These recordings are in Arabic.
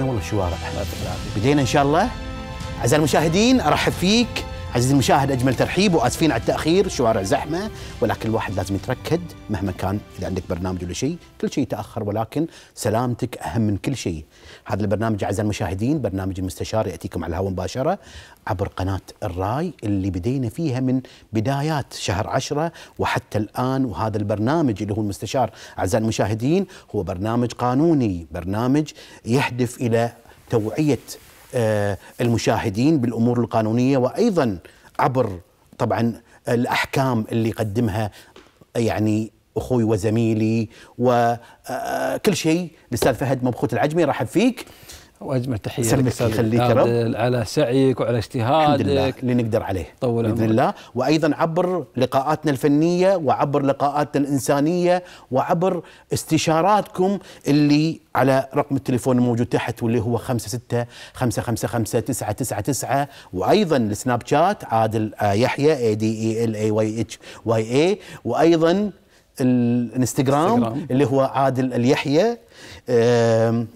احنا والله شوارع احنا بدينا ان شاء الله اعزائي المشاهدين ارحب فيك عزيزي المشاهد أجمل ترحيب وآسفين على التأخير شوارع زحمة ولكن الواحد لازم يتركد مهما كان إذا عندك برنامج ولا شيء كل شيء يتأخر ولكن سلامتك أهم من كل شيء هذا البرنامج أعزائي المشاهدين برنامج المستشار يأتيكم على الهواء مباشرة عبر قناة الراي اللي بدينا فيها من بدايات شهر عشرة وحتى الآن وهذا البرنامج اللي هو المستشار أعزائي المشاهدين هو برنامج قانوني برنامج يهدف إلى توعية آه، المشاهدين بالامور القانونيه وايضا عبر طبعا الاحكام اللي يقدمها يعني اخوي وزميلي وكل آه، آه، شيء الاستاذ فهد مبخوت العجمي رحب فيك واجمل تحيه لك يخليك رب على سعيك وعلى اجتهادك اللي نقدر عليه طول باذن الله وايضا عبر لقاءاتنا الفنيه وعبر لقاءاتنا الانسانيه وعبر استشاراتكم اللي على رقم التليفون الموجود تحت واللي هو 56 وايضا السناب شات عادل آه، يحيى اي دي اي ال اي واي اتش واي اي وايضا الانستغرام اللي هو عادل اليحيى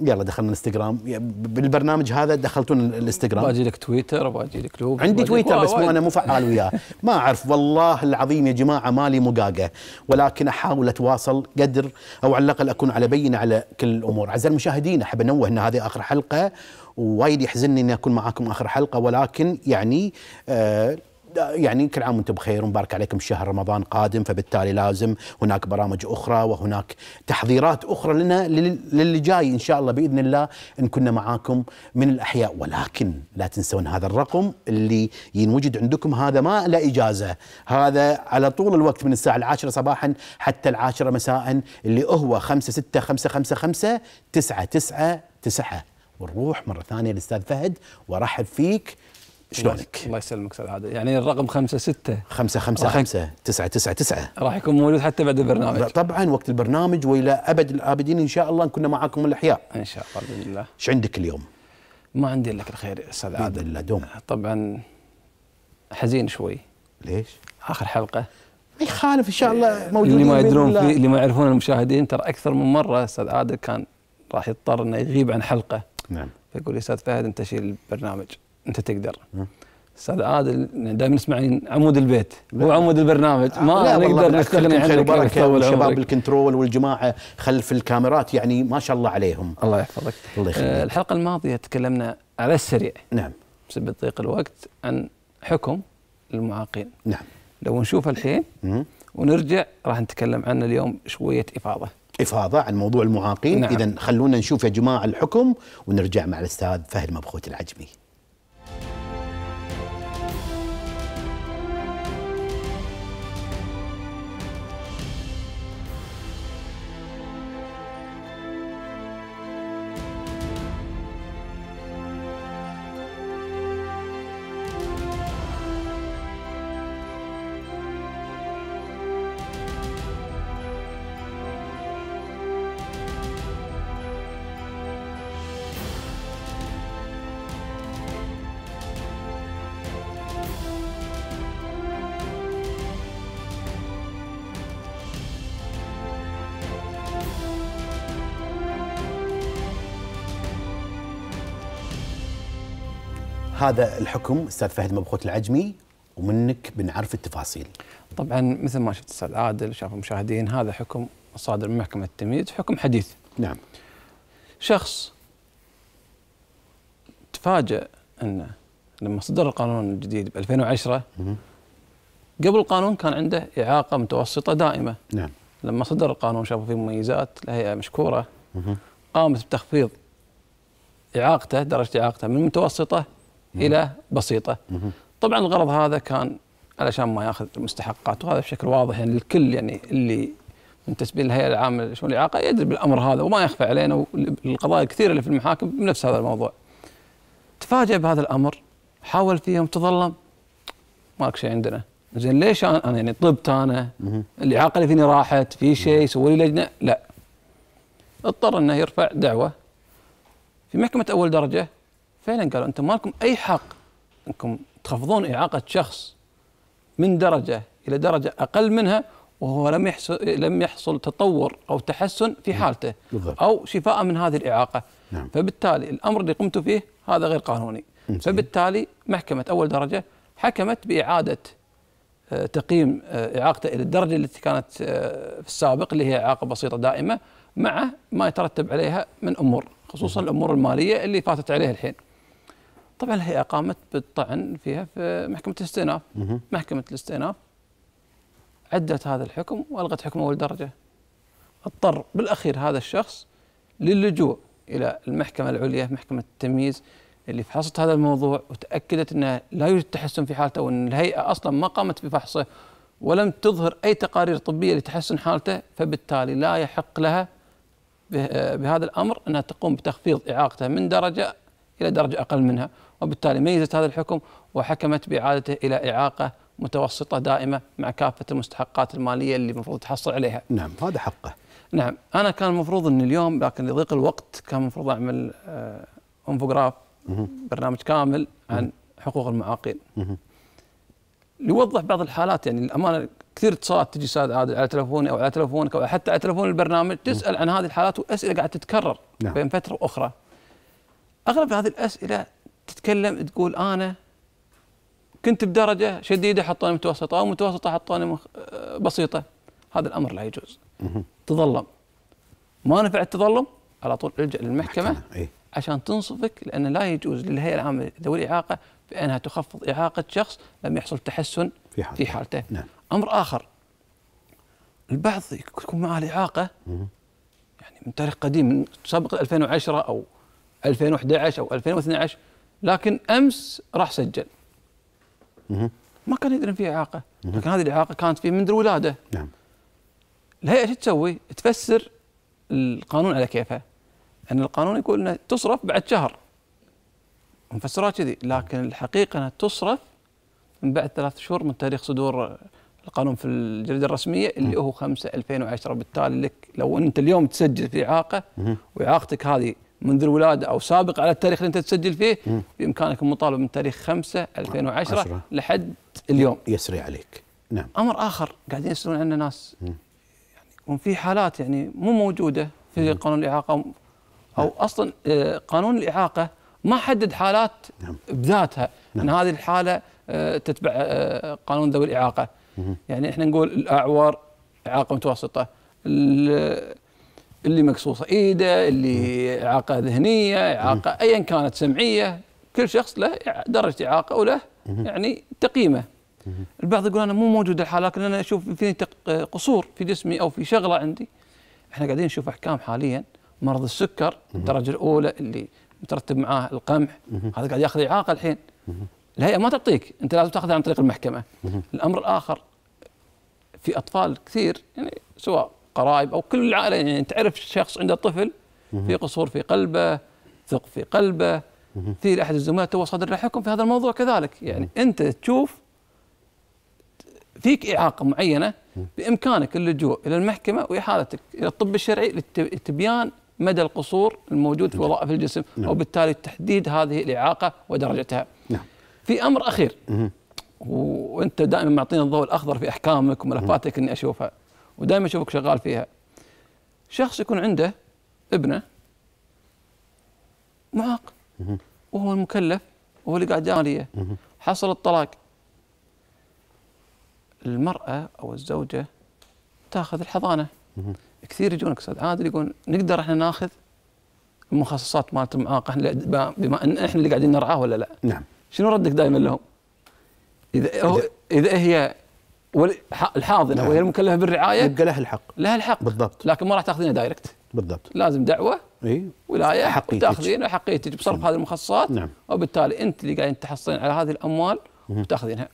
يلا دخلنا انستغرام بالبرنامج هذا دخلتون الانستغرام باجي لك تويتر باجي لك لوب عندي تويتر بس مو انا مو فعال وياه ما اعرف والله العظيم يا جماعه مالي مقاقه ولكن احاول اتواصل قدر او على الاقل اكون على بينه على كل الامور اعزائي المشاهدين احب انوه ان هذه اخر حلقه ووايد يحزنني اني اكون معاكم اخر حلقه ولكن يعني آه يعني كل عام وانتم بخير ومبارك عليكم شهر رمضان قادم فبالتالي لازم هناك برامج اخرى وهناك تحضيرات اخرى لنا للي جاي ان شاء الله باذن الله ان كنا معاكم من الاحياء ولكن لا تنسون هذا الرقم اللي ينوجد عندكم هذا ما له اجازه هذا على طول الوقت من الساعه العاشرة صباحا حتى العاشرة مساء اللي هو 5 6 5 5 5 9 9 9 ونروح مره ثانيه للاستاذ فهد وارحب فيك شلونك؟ الله يسلمك استاذ عادل يعني الرقم 5 6 5 5 5 9 9 9 راح يكون موجود حتى بعد البرنامج طبعا وقت البرنامج والى ابد الابدين ان شاء الله كنا معاكم الاحياء ان شاء الله باذن الله ايش عندك اليوم؟ ما عندي الا الخير استاذ عادل باذن الله دوم طبعا حزين شوي ليش؟ اخر حلقه ما يخالف ان شاء الله موجود اللي ما يدرون في اللي ما يعرفون المشاهدين ترى اكثر من مره استاذ عادل كان راح يضطر انه يغيب عن حلقه نعم فيقول لي استاذ فهد انت شيل البرنامج انت تقدر استاذ عادل دائما نسمع عمود البيت هو عمود البرنامج ما نقدر نستغني عن البركه الشباب الكنترول والجماعه خلف الكاميرات يعني ما شاء الله عليهم الله يحفظك الله يخليك آه الحلقه الماضيه تكلمنا على السريع نعم بسبب ضيق الوقت عن حكم المعاقين نعم لو نشوف الحين ونرجع راح نتكلم عنه اليوم شويه افاضه افاضه عن موضوع المعاقين نعم. اذا خلونا نشوف يا جماعه الحكم ونرجع مع الاستاذ فهد مبخوت العجمي هذا الحكم استاذ فهد مبخوت العجمي ومنك بنعرف التفاصيل. طبعا مثل ما شفت استاذ عادل شاف المشاهدين هذا حكم صادر من محكمه التمييز حكم حديث. نعم. شخص تفاجئ انه لما صدر القانون الجديد ب 2010 قبل القانون كان عنده اعاقه متوسطه دائمه. نعم. لما صدر القانون شافوا فيه مميزات الهيئه مشكوره قامت بتخفيض اعاقته درجه اعاقته من متوسطه الى بسيطه طبعا الغرض هذا كان علشان ما ياخذ المستحقات وهذا بشكل واضح يعني الكل يعني اللي من تسبيل الهيئه العامه لشؤون الاعاقه يدري بالامر هذا وما يخفى علينا القضايا الكثيره اللي في المحاكم بنفس هذا الموضوع. تفاجئ بهذا الامر حاول فيهم تظلم ماك شيء عندنا زين ليش انا يعني طبت انا الاعاقه اللي فيني راحت في شيء سووا لي لجنه لا اضطر انه يرفع دعوه في محكمه اول درجه فعلا قالوا انتم ما لكم اي حق انكم تخفضون اعاقه شخص من درجه الى درجه اقل منها وهو لم يحصل لم يحصل تطور او تحسن في نعم، حالته او شفاء من هذه الاعاقه نعم. فبالتالي الامر اللي قمت فيه هذا غير قانوني فبالتالي محكمه اول درجه حكمت باعاده آه، تقييم آه، اعاقته الى الدرجه التي كانت آه، في السابق اللي هي اعاقه بسيطه دائمه مع ما يترتب عليها من امور خصوصا الامور الماليه اللي فاتت عليها الحين طبعا الهيئه قامت بالطعن فيها في محكمه الاستئناف محكمه الاستئناف عدت هذا الحكم والغت حكم اول درجه اضطر بالاخير هذا الشخص للجوء الى المحكمه العليا محكمه التمييز اللي فحصت هذا الموضوع وتاكدت انه لا يوجد تحسن في حالته وان الهيئه اصلا ما قامت بفحصه ولم تظهر اي تقارير طبيه لتحسن حالته فبالتالي لا يحق لها بهذا الامر انها تقوم بتخفيض اعاقته من درجه إلى درجة أقل منها وبالتالي ميزت هذا الحكم وحكمت بإعادته إلى إعاقة متوسطة دائمة مع كافة المستحقات المالية اللي المفروض تحصل عليها نعم هذا حقه نعم أنا كان المفروض أن اليوم لكن لضيق الوقت كان المفروض أعمل أنفوغراف آه، برنامج كامل عن حقوق المعاقين لوضح بعض الحالات يعني الأمانة كثير اتصالات تجي استاذ عادل على تلفوني او على تلفونك او حتى على تلفون البرنامج تسال عن هذه الحالات واسئله قاعده تتكرر نعم. بين فتره واخرى اغلب هذه الاسئله تتكلم تقول انا كنت بدرجه شديده حطوني متوسطه او متوسطه حطوني بسيطه هذا الامر لا يجوز تظلم ما نفع التظلم على طول الجا للمحكمه إيه؟ عشان تنصفك لان لا يجوز للهيئه العامه لذوي الاعاقه بانها تخفض اعاقه شخص لم يحصل تحسن في حالته, في حالته. نعم. امر اخر البعض يكون معه الاعاقه يعني من تاريخ قديم من سابق 2010 او 2011 او 2012 لكن امس راح سجل ما كان يدري ان في اعاقه لكن هذه الاعاقه كانت فيه منذ الولاده نعم الهيئه شو تسوي؟ تفسر القانون على كيفها. ان يعني القانون يقول انه تصرف بعد شهر مفسرات كذي لكن الحقيقه انها تصرف من بعد ثلاث شهور من تاريخ صدور القانون في الجريده الرسميه اللي هو 5 2010 بالتالي لك لو انت اليوم تسجل في اعاقه واعاقتك هذه منذ الولاده او سابق على التاريخ اللي انت تسجل فيه بامكانك المطالبه من تاريخ 5 2010 لحد اليوم يسري عليك نعم امر اخر قاعدين يسالون عنه ناس يعني وفي في حالات يعني مو موجوده في مم. قانون الاعاقه او نعم. اصلا آه، قانون الاعاقه ما حدد حالات نعم. بذاتها نعم. ان هذه الحاله آه، تتبع آه، قانون ذوي الاعاقه مم. يعني احنا نقول الاعور اعاقه متوسطه اللي مقصوصه ايده اللي اعاقه ذهنيه اعاقه ايا كانت سمعيه كل شخص له درجه اعاقه وله يعني تقييمه البعض يقول انا مو موجود الحال لكن انا اشوف فيني قصور في جسمي او في شغله عندي احنا قاعدين نشوف احكام حاليا مرض السكر الدرجه الاولى اللي مترتب معاه القمح هذا قاعد ياخذ اعاقه الحين الهيئه ما تعطيك انت لازم تاخذها عن طريق المحكمه الامر الاخر في اطفال كثير يعني سواء قرايب او كل العائله يعني تعرف شخص عنده طفل في قصور في قلبه ثق في قلبه في احد الزملاء تو صدر حكم في هذا الموضوع كذلك يعني انت تشوف فيك اعاقه معينه بامكانك اللجوء الى المحكمه واحالتك الى الطب الشرعي لتبيان مدى القصور الموجود في نعم. وظائف الجسم نعم. وبالتالي تحديد هذه الاعاقه ودرجتها. نعم. في امر اخير وانت دائما معطينا الضوء الاخضر في احكامك وملفاتك اني اشوفها. ودائما اشوفك شغال فيها شخص يكون عنده ابنه معاق وهو المكلف وهو اللي قاعد جاريه حصل الطلاق المراه او الزوجه تاخذ الحضانه كثير يجونك استاذ عادل يقول نقدر احنا ناخذ المخصصات مالت المعاق احنا بما ان احنا اللي قاعدين نرعاه ولا لا؟ نعم شنو ردك دائما لهم؟ اذا إذا, إذا هي الحاضنه نعم. وهي المكلفه بالرعايه يبقى لها الحق لها الحق بالضبط لكن ما راح تاخذينها دايركت بالضبط لازم دعوه اي ولايه تاخذين تاخذينها حقيتك بصرف نعم. هذه المخصصات نعم وبالتالي انت اللي قاعدين تحصلين على هذه الاموال وتاخذينها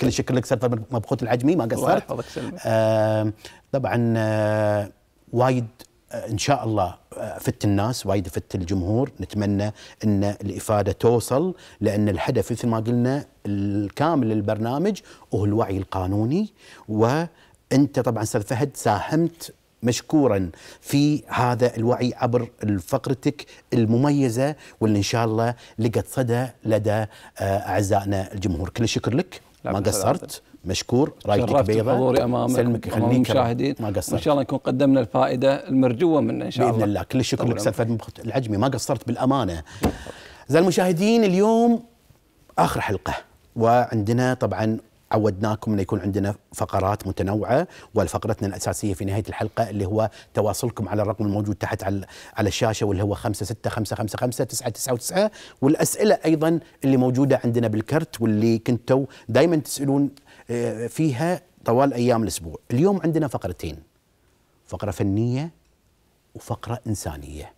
كل شكر لك سالفه مبخوت العجمي ما قصرت آه طبعا آه وايد آه، ان شاء الله آه، فت الناس وايد فت الجمهور نتمنى ان الافاده توصل لان الهدف مثل ما قلنا الكامل للبرنامج هو الوعي القانوني وانت طبعا استاذ فهد ساهمت مشكورا في هذا الوعي عبر فقرتك المميزه واللي ان شاء الله لقت صدى لدى آه، اعزائنا الجمهور كل الشكر لك ما قصرت مشكور رايتك بيضاء امامك سلمك يخليك المشاهدين ما قصرت ان شاء الله نكون قدمنا الفائده المرجوه منا ان شاء الله باذن الله كل الشكر لك استاذ العجمي ما قصرت بالامانه زي المشاهدين اليوم اخر حلقه وعندنا طبعا عودناكم انه يكون عندنا فقرات متنوعه وفقرتنا الاساسيه في نهايه الحلقه اللي هو تواصلكم على الرقم الموجود تحت على الشاشه واللي هو 565555999 والاسئله ايضا اللي موجوده عندنا بالكرت واللي كنتوا دائما تسالون آه، فيها طوال ايام الاسبوع اليوم عندنا فقرتين فقره فنيه وفقره انسانيه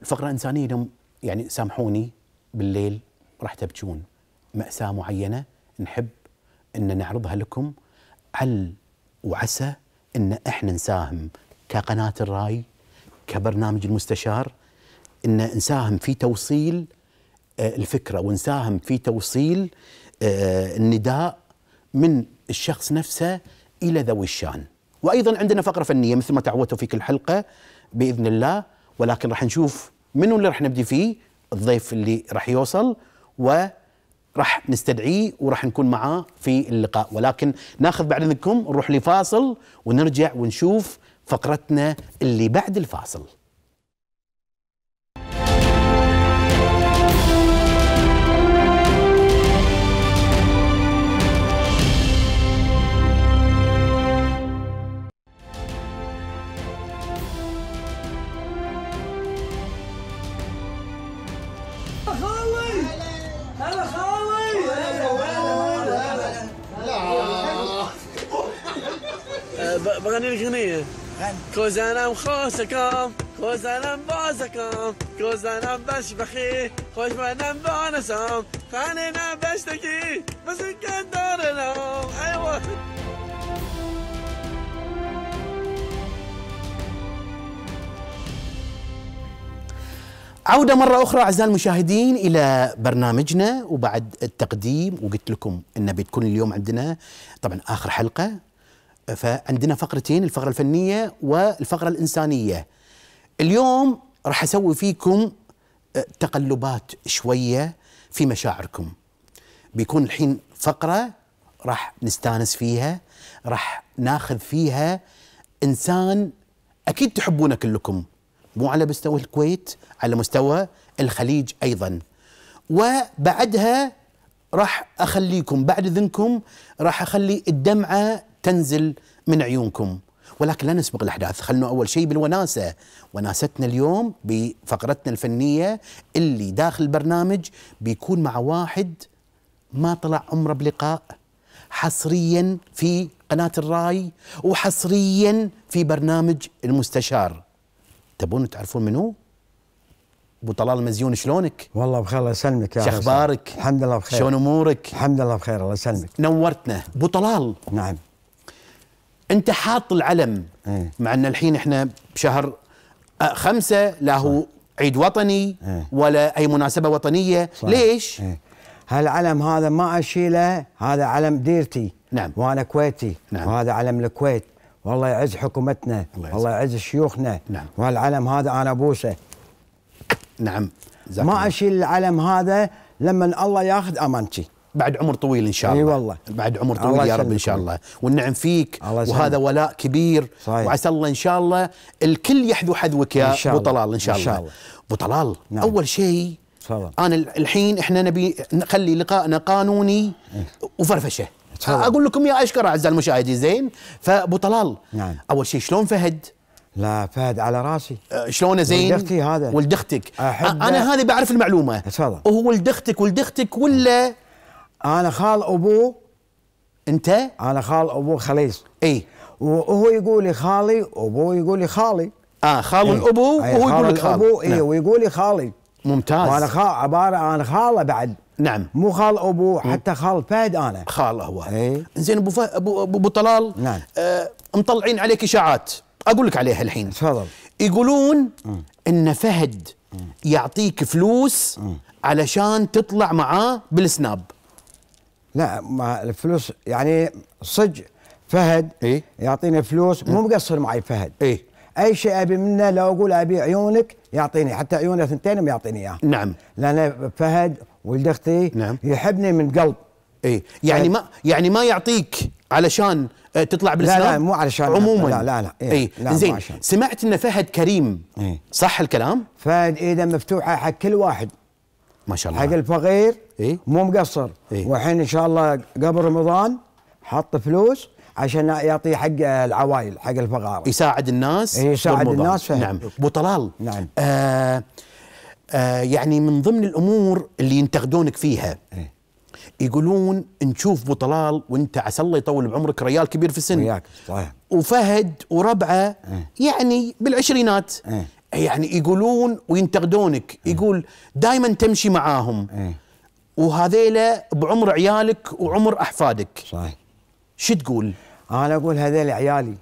الفقره الانسانيه لهم يعني سامحوني بالليل راح تبكون ماساه معينه نحب ان نعرضها لكم عل وعسى ان احنا نساهم كقناه الراي كبرنامج المستشار ان نساهم في توصيل آه، الفكره ونساهم في توصيل آه، النداء من الشخص نفسه الى ذوي الشان. وايضا عندنا فقره فنيه مثل ما تعودتوا في كل حلقه باذن الله ولكن راح نشوف منو اللي راح نبدي فيه الضيف اللي راح يوصل وراح نستدعيه وراح نكون معاه في اللقاء ولكن ناخذ بعد اذنكم نروح لفاصل ونرجع ونشوف فقرتنا اللي بعد الفاصل. بغني لك غنيه كوز انا مخوسكم كوز انا مبوسكم كوز انا بشبخي خوش انا مبونسهم خلينا بشتكي بس نقدر لهم ايوه عودة مرة أخرى أعزائي المشاهدين إلى برنامجنا وبعد التقديم وقلت لكم أن بتكون اليوم عندنا طبعا آخر حلقة فعندنا فقرتين الفقرة الفنية والفقرة الإنسانية اليوم راح أسوي فيكم آه، تقلبات شوية في مشاعركم بيكون الحين فقرة راح نستانس فيها راح ناخذ فيها إنسان أكيد تحبونه كلكم مو على مستوى الكويت على مستوى الخليج أيضا وبعدها راح اخليكم بعد اذنكم راح اخلي الدمعه تنزل من عيونكم ولكن لا نسبق الاحداث خلنا اول شيء بالوناسه وناستنا اليوم بفقرتنا الفنيه اللي داخل البرنامج بيكون مع واحد ما طلع عمره بلقاء حصريا في قناه الراي وحصريا في برنامج المستشار تبون تعرفون منو ابو طلال المزيون شلونك؟ والله بخير الله يسلمك يا اخبارك؟ الحمد لله بخير شلون امورك؟ الحمد لله بخير الله يسلمك نورتنا ابو طلال نعم انت حاط العلم إيه. مع ان الحين احنا بشهر خمسة لا هو عيد وطني إيه. ولا اي مناسبه وطنيه ليش إيه. هالعلم هذا ما اشيله هذا علم ديرتي نعم وانا كويتي نعم. وهذا علم الكويت والله يعز حكومتنا الله, الله يعز شيوخنا نعم. وهالعلم هذا انا ابوسه نعم ما اشيل العلم هذا لما الله ياخذ امانتي بعد عمر طويل ان شاء الله اي والله بعد عمر طويل يا رب ان شاء الله والنعم فيك الله وهذا ولاء كبير صحيح. وعسى الله ان شاء الله الكل يحذو حذوك يا ابو طلال ان شاء الله ابو طلال نعم. اول شيء انا الحين احنا نبي نخلي لقائنا قانوني إيه. وفرفشه صلاح. اقول لكم يا اشكر اعزائي المشاهدين زين فابو طلال نعم. اول شيء شلون فهد لا فهد على راسي أه، شلونه زين ولد اختي هذا ولد اختك انا هذه بعرف المعلومه تفضل وهو ولد اختك ولد اختك ولا انا خال ابوه انت انا خال ابوه خليص اي وهو يقول لي خالي وابوه يقول لي خالي اه خال إيه. الابو إيه، وهو يقول لك خال الابو اي نعم. ويقول لي خالي ممتاز وانا خال عباره انا خاله بعد نعم مو خال ابوه حتى خال فهد انا خال هو اي زين ابو ابو ابو طلال نعم آه مطلعين عليك اشاعات اقول لك عليها الحين تفضل يقولون م. ان فهد م. يعطيك فلوس م. علشان تطلع معاه بالسناب لا ما الفلوس يعني صدق فهد إيه؟ يعطيني فلوس مو إيه. مقصر معي فهد إيه؟ اي شيء ابي منه لو اقول ابي عيونك يعطيني حتى عيونه ثنتين ما يعطيني اياها نعم لان فهد ولد اختي نعم يحبني من قلب اي يعني ما يعني ما يعطيك علشان آه، تطلع بالاسلام لا لا مو علشان عموما لا لا لا اي إيه لا زين سمعت ان فهد كريم إيه؟ صح الكلام؟ فهد ايده مفتوحه حق كل واحد ما شاء الله حق الفقير إيه؟ مو مقصر إيه؟ والحين ان شاء الله قبل رمضان حط فلوس عشان يعطي حق العوائل حق الفقراء يساعد الناس إيه، يساعد برمضان. الناس فهم. نعم ابو طلال نعم آه آه يعني من ضمن الامور اللي ينتقدونك فيها إيه؟ يقولون نشوف ابو طلال وانت عسى الله يطول بعمرك ريال كبير في السن وياك صحيح وفهد وربعه إيه؟ يعني بالعشرينات إيه؟ يعني يقولون وينتقدونك إيه؟ يقول دائما تمشي معاهم إيه؟ وهذيلا بعمر عيالك وعمر احفادك صحيح شو تقول؟ انا اقول هذيلا عيالي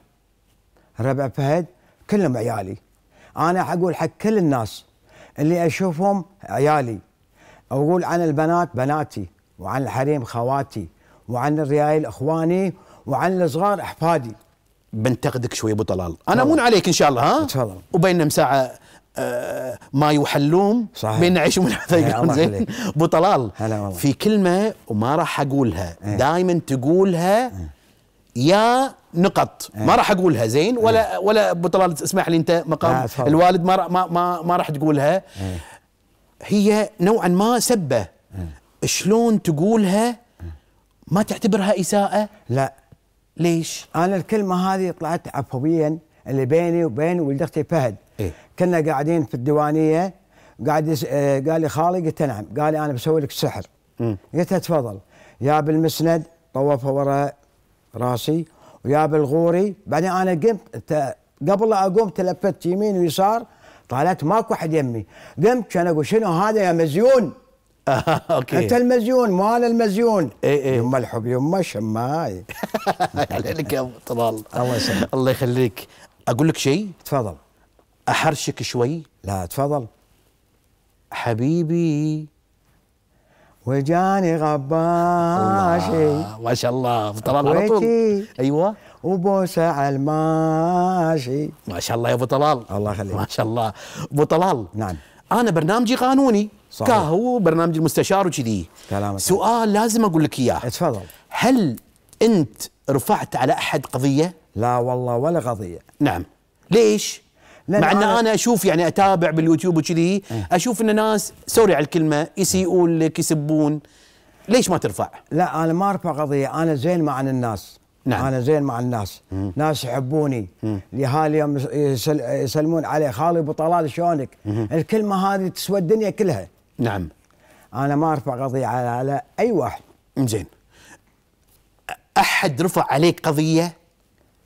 ربع فهد كلهم عيالي انا اقول حق كل الناس اللي اشوفهم عيالي اقول عن البنات بناتي وعن الحريم خواتي وعن الريايل اخواني وعن الصغار احفادي بنتقدك شوي ابو طلال انا مون عليك ان شاء الله ها تفضل وبيننا مساعه آه، ما يحلوم صحيح بين عيش ومن إيه، زين ابو طلال في كلمه وما راح اقولها إيه. دائما تقولها يا نقط إيه. ما راح اقولها زين ولا ولا ابو طلال اسمح لي انت مقام الوالد ما ما ما, راح تقولها هي نوعا ما سبه شلون تقولها ما تعتبرها اساءه لا ليش انا الكلمه هذه طلعت عفويا اللي بيني وبين ولد اختي فهد كنا قاعدين في الديوانيه قاعد يس... آه، قال لي خالي قلت نعم قال لي انا بسوي لك سحر قلت له تفضل يا بالمسند طوفه وراء راسي ويا بالغوري بعدين انا قمت قبل لا اقوم تلفت يمين ويسار طالعت ماكو احد يمي قمت كان اقول شنو هذا يا مزيون اوكي انت المزيون مو انا المزيون اي اي يما الحب يما شماي عليك يا ابو طلال الله يسلمك الله يخليك اقول لك شيء تفضل احرشك شوي لا تفضل حبيبي وجاني غباشي ما شاء الله طلال على طول ايوه وبوسه على الماشي ما شاء الله يا ابو طلال الله يخليك ما شاء الله ابو طلال نعم انا برنامجي قانوني صحيح. كهو برنامج المستشار وكذي كلامك سؤال لازم اقول لك اياه اتفضل هل انت رفعت على احد قضيه؟ لا والله ولا قضيه نعم ليش؟ مع ان انا اشوف يعني اتابع باليوتيوب وكذي إيه. اشوف ان ناس سوري على الكلمه يسيئون لك يسبون ليش ما ترفع؟ لا انا ما ارفع قضيه انا زين مع الناس نعم. انا زين مع الناس مم. ناس يحبوني لهالي يوم يسلمون علي خالي ابو طلال شلونك الكلمه هذه تسوى الدنيا كلها نعم انا ما ارفع قضيه على, على اي واحد زين احد رفع عليك قضيه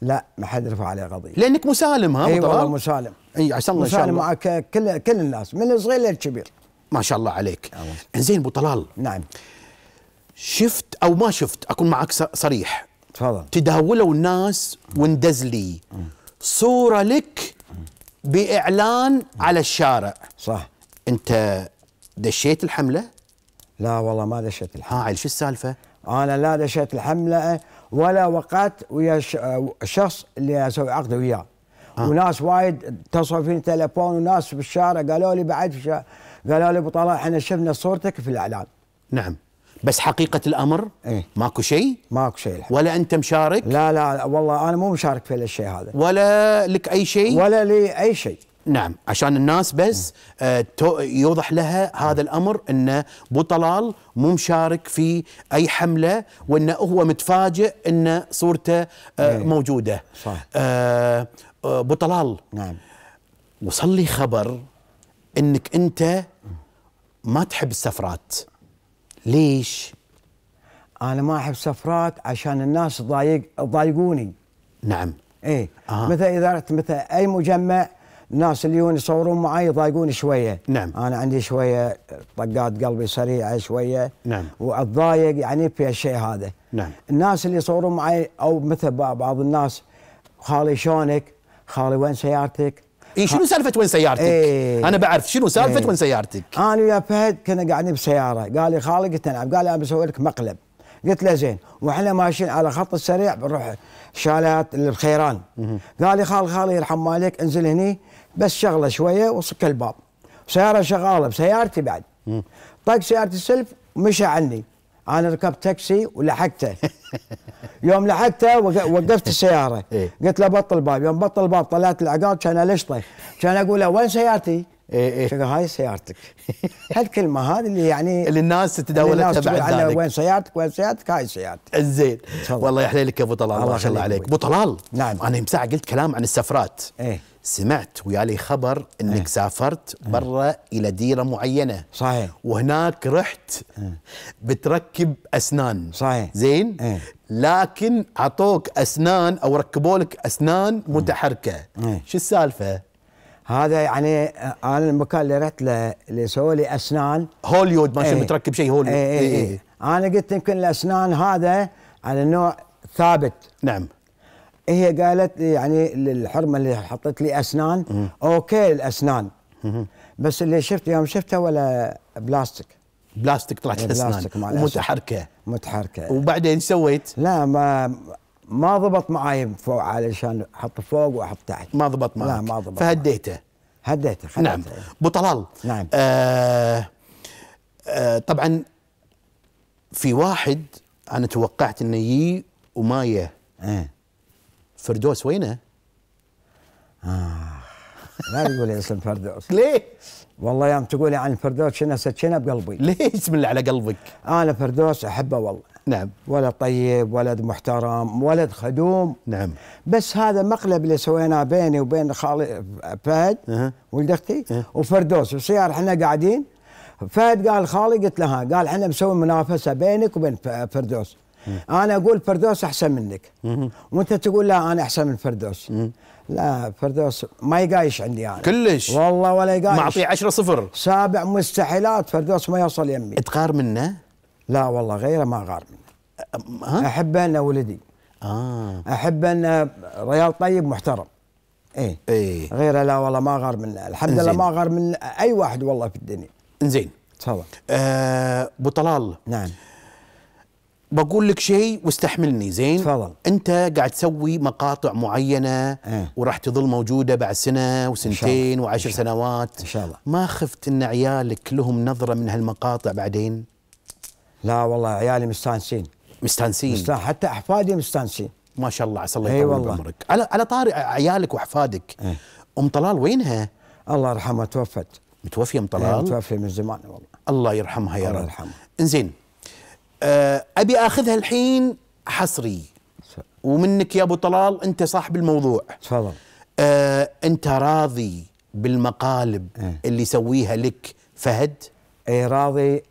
لا ما حد رفع عليه قضيه لانك مسالم ها اي أيوة والله مسالم اي عسى الله ان شاء الله مع كل كل الناس من الصغير للكبير ما شاء الله عليك آه. انزين ابو طلال نعم شفت او ما شفت اكون معك صريح تفضل تداولوا الناس لي صوره لك باعلان على الشارع صح انت دشيت الحمله؟ لا والله ما دشيت الحمله ها شو السالفه؟ انا لا دشيت الحمله ولا وقعت ويا الشخص اللي اسوي عقد وياه آه. وناس وايد اتصلوا فيني تليفون وناس بالشارع قالوا لي بعد قالوا لي ابو طلال احنا شفنا صورتك في الاعلام نعم بس حقيقة الأمر إيه؟ ماكو شيء ماكو شيء الحقيقة. ولا أنت مشارك لا لا والله أنا مو مشارك في الشيء هذا ولا لك أي شيء ولا لي أي شيء نعم عشان الناس بس آه، يوضح لها هذا الامر ان ابو طلال مو مشارك في اي حمله وانه هو متفاجئ ان صورته آه، إيه. موجوده صح آه, آه، طلال نعم وصل لي خبر انك انت ما تحب السفرات ليش؟ انا ما احب سفرات عشان الناس ضايق ضايقوني نعم ايه آه. مثل اذا مثل اي مجمع الناس اللي يصورون معي يضايقوني شويه نعم انا عندي شويه طقات قلبي سريعه شويه نعم واتضايق يعني في الشيء هذا نعم الناس اللي يصورون معي او مثل بعض الناس خالي شلونك؟ خالي وين سيارتك؟ اي شنو سالفه وين سيارتك؟ ايه انا بعرف شنو سالفه ايه وين سيارتك؟ انا ويا فهد كنا قاعدين بسياره، قال لي خالي قلت نعم، قال لي انا بسوي لك مقلب، قلت له زين، واحنا ماشيين على خط السريع بنروح شالات الخيران، قال لي خال خالي يرحم مالك انزل هني بس شغله شويه وصك الباب سياره شغاله بسيارتي بعد طق سياره السلف مشى عني انا ركبت تاكسي ولحقته يوم لحقته وقفت السياره إيه. قلت له بطل الباب يوم بطل الباب طلعت العقاب كان الشطه كان اقول له وين سيارتي؟ ايه ايه هاي سيارتك هالكلمه هذه اللي يعني اللي الناس تداولتها بعد ذلك وين سيارتك وين سيارتك هاي سيارتي زين والله يحلى لك ابو طلال ما شاء الله عليك ابو طلال نعم انا امساء قلت كلام عن السفرات ايه سمعت ويالي خبر انك ايه. سافرت إيه. برا ايه. الى ديره معينه صحيح وهناك رحت ايه. بتركب اسنان صحيح زين ايه. لكن عطوك اسنان او ركبوا لك اسنان إيه. متحركه ايه. شو السالفه؟ هذا يعني آه، انا المكان اللي رحت له اللي سووا لي اسنان هوليود ما ايه. متركب شيء هوليود إيه،, ايه. ايه. ايه. ايه. انا قلت يمكن الاسنان هذا على نوع ثابت نعم هي قالت لي يعني للحرمه اللي حطت لي اسنان مم. اوكي الاسنان مم. بس اللي شفت يوم شفتها ولا بلاستيك بلاستيك طلعت إيه، الاسنان متحركه متحركه وبعدين سويت لا ما ما ضبط معاي فوق علشان احط فوق واحط تحت ما ضبط معك لا ما ضبط فهديته هديته خليته نعم ابو طلال نعم آه آه طبعا في واحد انا توقعت انه يجي وما يه فردوس وينه؟ آه لا تقولي اسم فردوس ليه؟ والله يوم تقولي عن فردوس شنو سكينه بقلبي ليش اللي على قلبك؟ انا فردوس احبه والله نعم ولد طيب ولد محترم ولد خدوم نعم بس هذا مقلب اللي سويناه بيني وبين خالي فهد أه. ولد اختي أه. وفردوس بالسياره احنا قاعدين فهد قال خالي قلت له ها قال احنا مسوي منافسه بينك وبين فردوس انا اقول فردوس احسن منك وانت تقول لا انا احسن من فردوس لا فردوس ما يقايش عندي انا كلش والله ولا يقايش معطيه 10 صفر سابع مستحيلات فردوس ما يوصل يمي تغار منه؟ لا والله غيره ما غار منه احبه انه ولدي اه احبه انه ريال طيب محترم ايه ايه غيره لا والله ما غار منه الحمد لله ما غار من اي واحد والله في الدنيا زين تفضل آه، ابو آه طلال نعم بقول لك شيء واستحملني زين تفضل انت قاعد تسوي مقاطع معينه اه. وراح تظل موجوده بعد سنه وسنتين وعشر إن سنوات ان شاء الله ما خفت ان عيالك لهم نظره من هالمقاطع بعدين لا والله عيالي مستانسين مستانسين مستان حتى احفادي مستانسين ما شاء الله عسى الله إيه يطول بعمرك على على طاري عيالك واحفادك اه. ام طلال وينها الله يرحمها توفت متوفيه ام إيه، طلال متوفيه من زمان والله الله يرحمها يا رب الله يرحمها انزين آه، ابي اخذها الحين حصري ومنك يا ابو طلال انت صاحب الموضوع تفضل آه انت راضي بالمقالب اه. اللي يسويها لك فهد اي راضي 400% 400%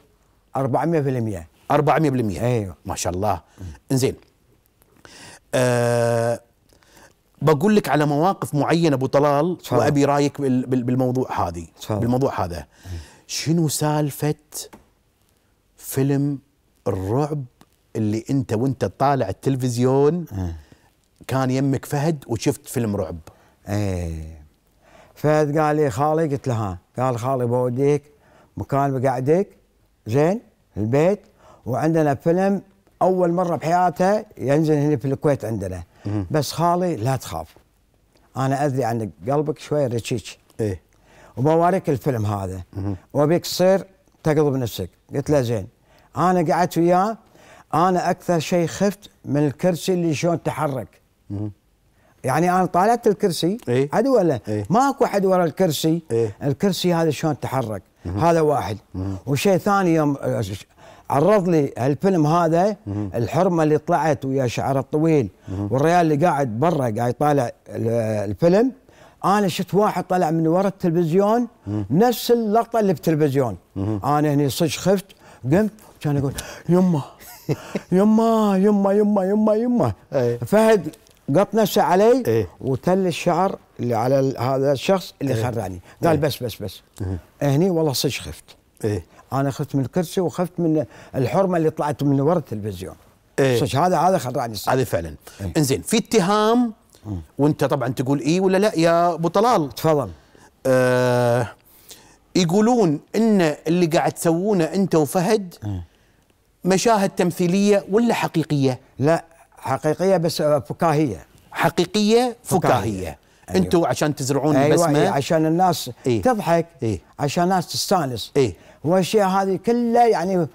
ايوه ما شاء الله انزين آه بقول لك على مواقف معينه ابو طلال وابي رايك بالموضوع هذه بالموضوع هذا شنو سالفه فيلم الرعب اللي انت وانت طالع التلفزيون آه. كان يمك فهد وشفت فيلم رعب ايه فهد قال لي خالي قلت له ها قال خالي بوديك مكان بقعدك زين البيت وعندنا فيلم اول مره بحياته ينزل هنا في الكويت عندنا بس خالي لا تخاف انا ادري عن قلبك شوي رشيش ايه وبوريك الفيلم هذا وابيك تصير تقضي بنفسك قلت له زين انا قعدت وياه انا اكثر شيء خفت من الكرسي اللي شلون تحرك يعني انا طالعت الكرسي إيه؟ عدو ولا إيه؟ ماكو احد ورا الكرسي إيه؟ الكرسي هذا شلون تحرك هذا واحد وشيء ثاني يوم آه، عرض لي هالفيلم هذا الحرمه اللي طلعت ويا شعرها الطويل والريال اللي قاعد برا قاعد يطالع الفيلم انا شفت واحد طلع من ورا التلفزيون نفس اللقطه اللي بالتلفزيون انا هني صج خفت قمت كان يقول يمه يمه يمه يمه يمه يمه إيه. فهد قط نفسه علي ايه؟ وتل الشعر اللي على هذا الشخص اللي ايه؟ خرعني قال ايه؟ بس بس بس ايه؟ هني والله صدق خفت ايه؟ انا خفت من الكرسي وخفت من الحرمه اللي طلعت من ورا التلفزيون ايه؟ صدق هذا هذا خرعني هذا فعلا ايه؟ انزين في اتهام وانت طبعا تقول ايه ولا لا يا ابو طلال تفضل آه يقولون ان اللي قاعد تسوونه انت وفهد ايه؟ مشاهد تمثيليه ولا حقيقيه؟ لا حقيقيه بس آه، فكاهيه حقيقيه فكاهيه أيوة. انتوا عشان تزرعون أيوة البسمه أيوة عشان الناس إيه؟ تضحك إيه؟ عشان الناس تستانس إيه؟ والاشياء هذه كلها يعني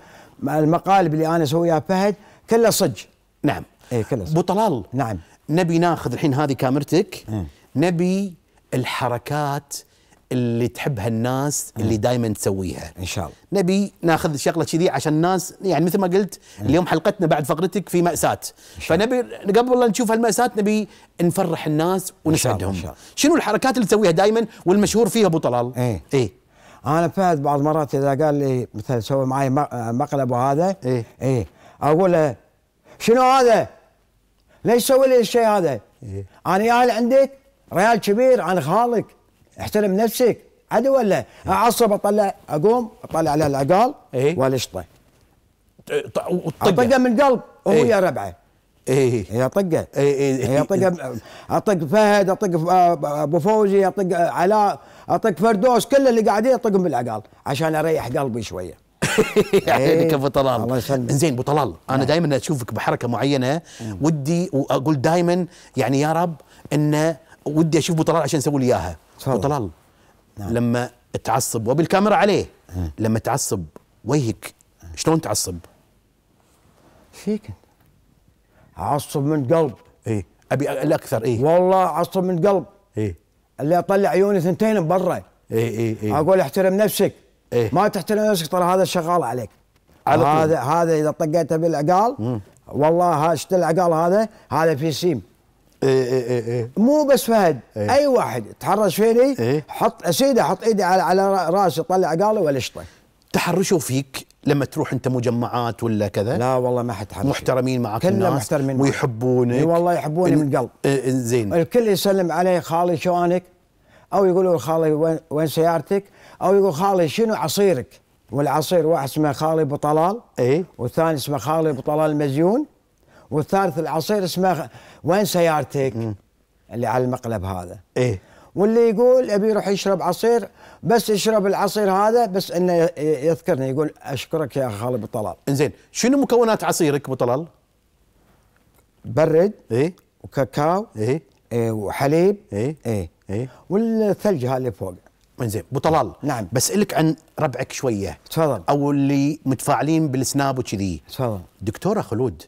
المقالب اللي انا اسويها فهد كلها صج نعم اي كلها صج طلال نعم نبي ناخذ الحين هذه كاميرتك إيه؟ نبي الحركات اللي تحبها الناس اللي دائما تسويها ان شاء الله نبي ناخذ شغله كذي عشان الناس يعني مثل ما قلت اليوم حلقتنا بعد فقرتك في ماساه فنبي قبل لا نشوف هالماساه نبي نفرح الناس ونسعدهم شنو الحركات اللي تسويها دائما والمشهور فيها ابو طلال ايه ايه انا فهد بعض المرات اذا قال لي مثلا سوي معي مقلب وهذا ايه ايه اقول له شنو هذا؟ ليش تسوي لي الشيء هذا؟ إيه؟ انا جاي عندك ريال كبير انا خالك احترم نفسك عادي ولا اعصب اطلع اقوم اطلع على العقال إيه؟ والشطه اطقه من قلب وهو إيه؟ يا ربعه ايه هي طقه إيه،, إيه،, ايه هي طقه اطق فهد اطق ابو فوزي اطق علاء اطق فردوس كل اللي قاعدين اطقهم بالعقال عشان اريح قلبي شويه عينك يعني إيه. ابو طلال الله يسلمك زين ابو طلال انا نعم. دائما اشوفك بحركه معينه ودي واقول دائما يعني يا رب انه ودي اشوف ابو طلال عشان يسوي لي اياها سبحان طلال نعم. لما تعصب وبالكاميرا عليه ها. لما تعصب وجهك شلون تعصب؟ فيك اعصب من قلب ايه ابي الاكثر ايه والله اعصب من قلب ايه اللي اطلع عيوني ثنتين برا ايه ايه ايه اقول احترم نفسك إيه؟ ما تحترم نفسك ترى هذا شغال عليك على هذا هذا اذا طقيته بالعقال والله هاشت العقال هذا هذا في سيم إيه،, إيه إيه إيه. مو بس فهد إيه. اي واحد تحرش فيني إيه. حط اسيده حط ايدي على, على راسي طلع ولا شطه تحرشوا فيك لما تروح انت مجمعات ولا كذا لا والله ما حد تحرش محترمين معك كلنا محترمين ويحبونك اي والله يحبوني من قلب إيه زين الكل يسلم علي خالي شلونك او يقولوا خالي وين, وين سيارتك او يقول خالي شنو عصيرك والعصير واحد اسمه خالي ابو طلال اي والثاني اسمه خالي ابو طلال المزيون والثالث العصير اسمه وين سيارتك؟ م. اللي على المقلب هذا. ايه واللي يقول ابي يروح يشرب عصير بس يشرب العصير هذا بس انه يذكرني يقول اشكرك يا خالد خالد طلال. انزين شنو مكونات عصيرك طلال؟ برد ايه وكاكاو ايه, إيه وحليب ايه ايه, إيه؟ والثلج هذا اللي فوق. انزين طلال نعم بسالك عن ربعك شويه تفضل او اللي متفاعلين بالسناب وكذي تفضل دكتوره خلود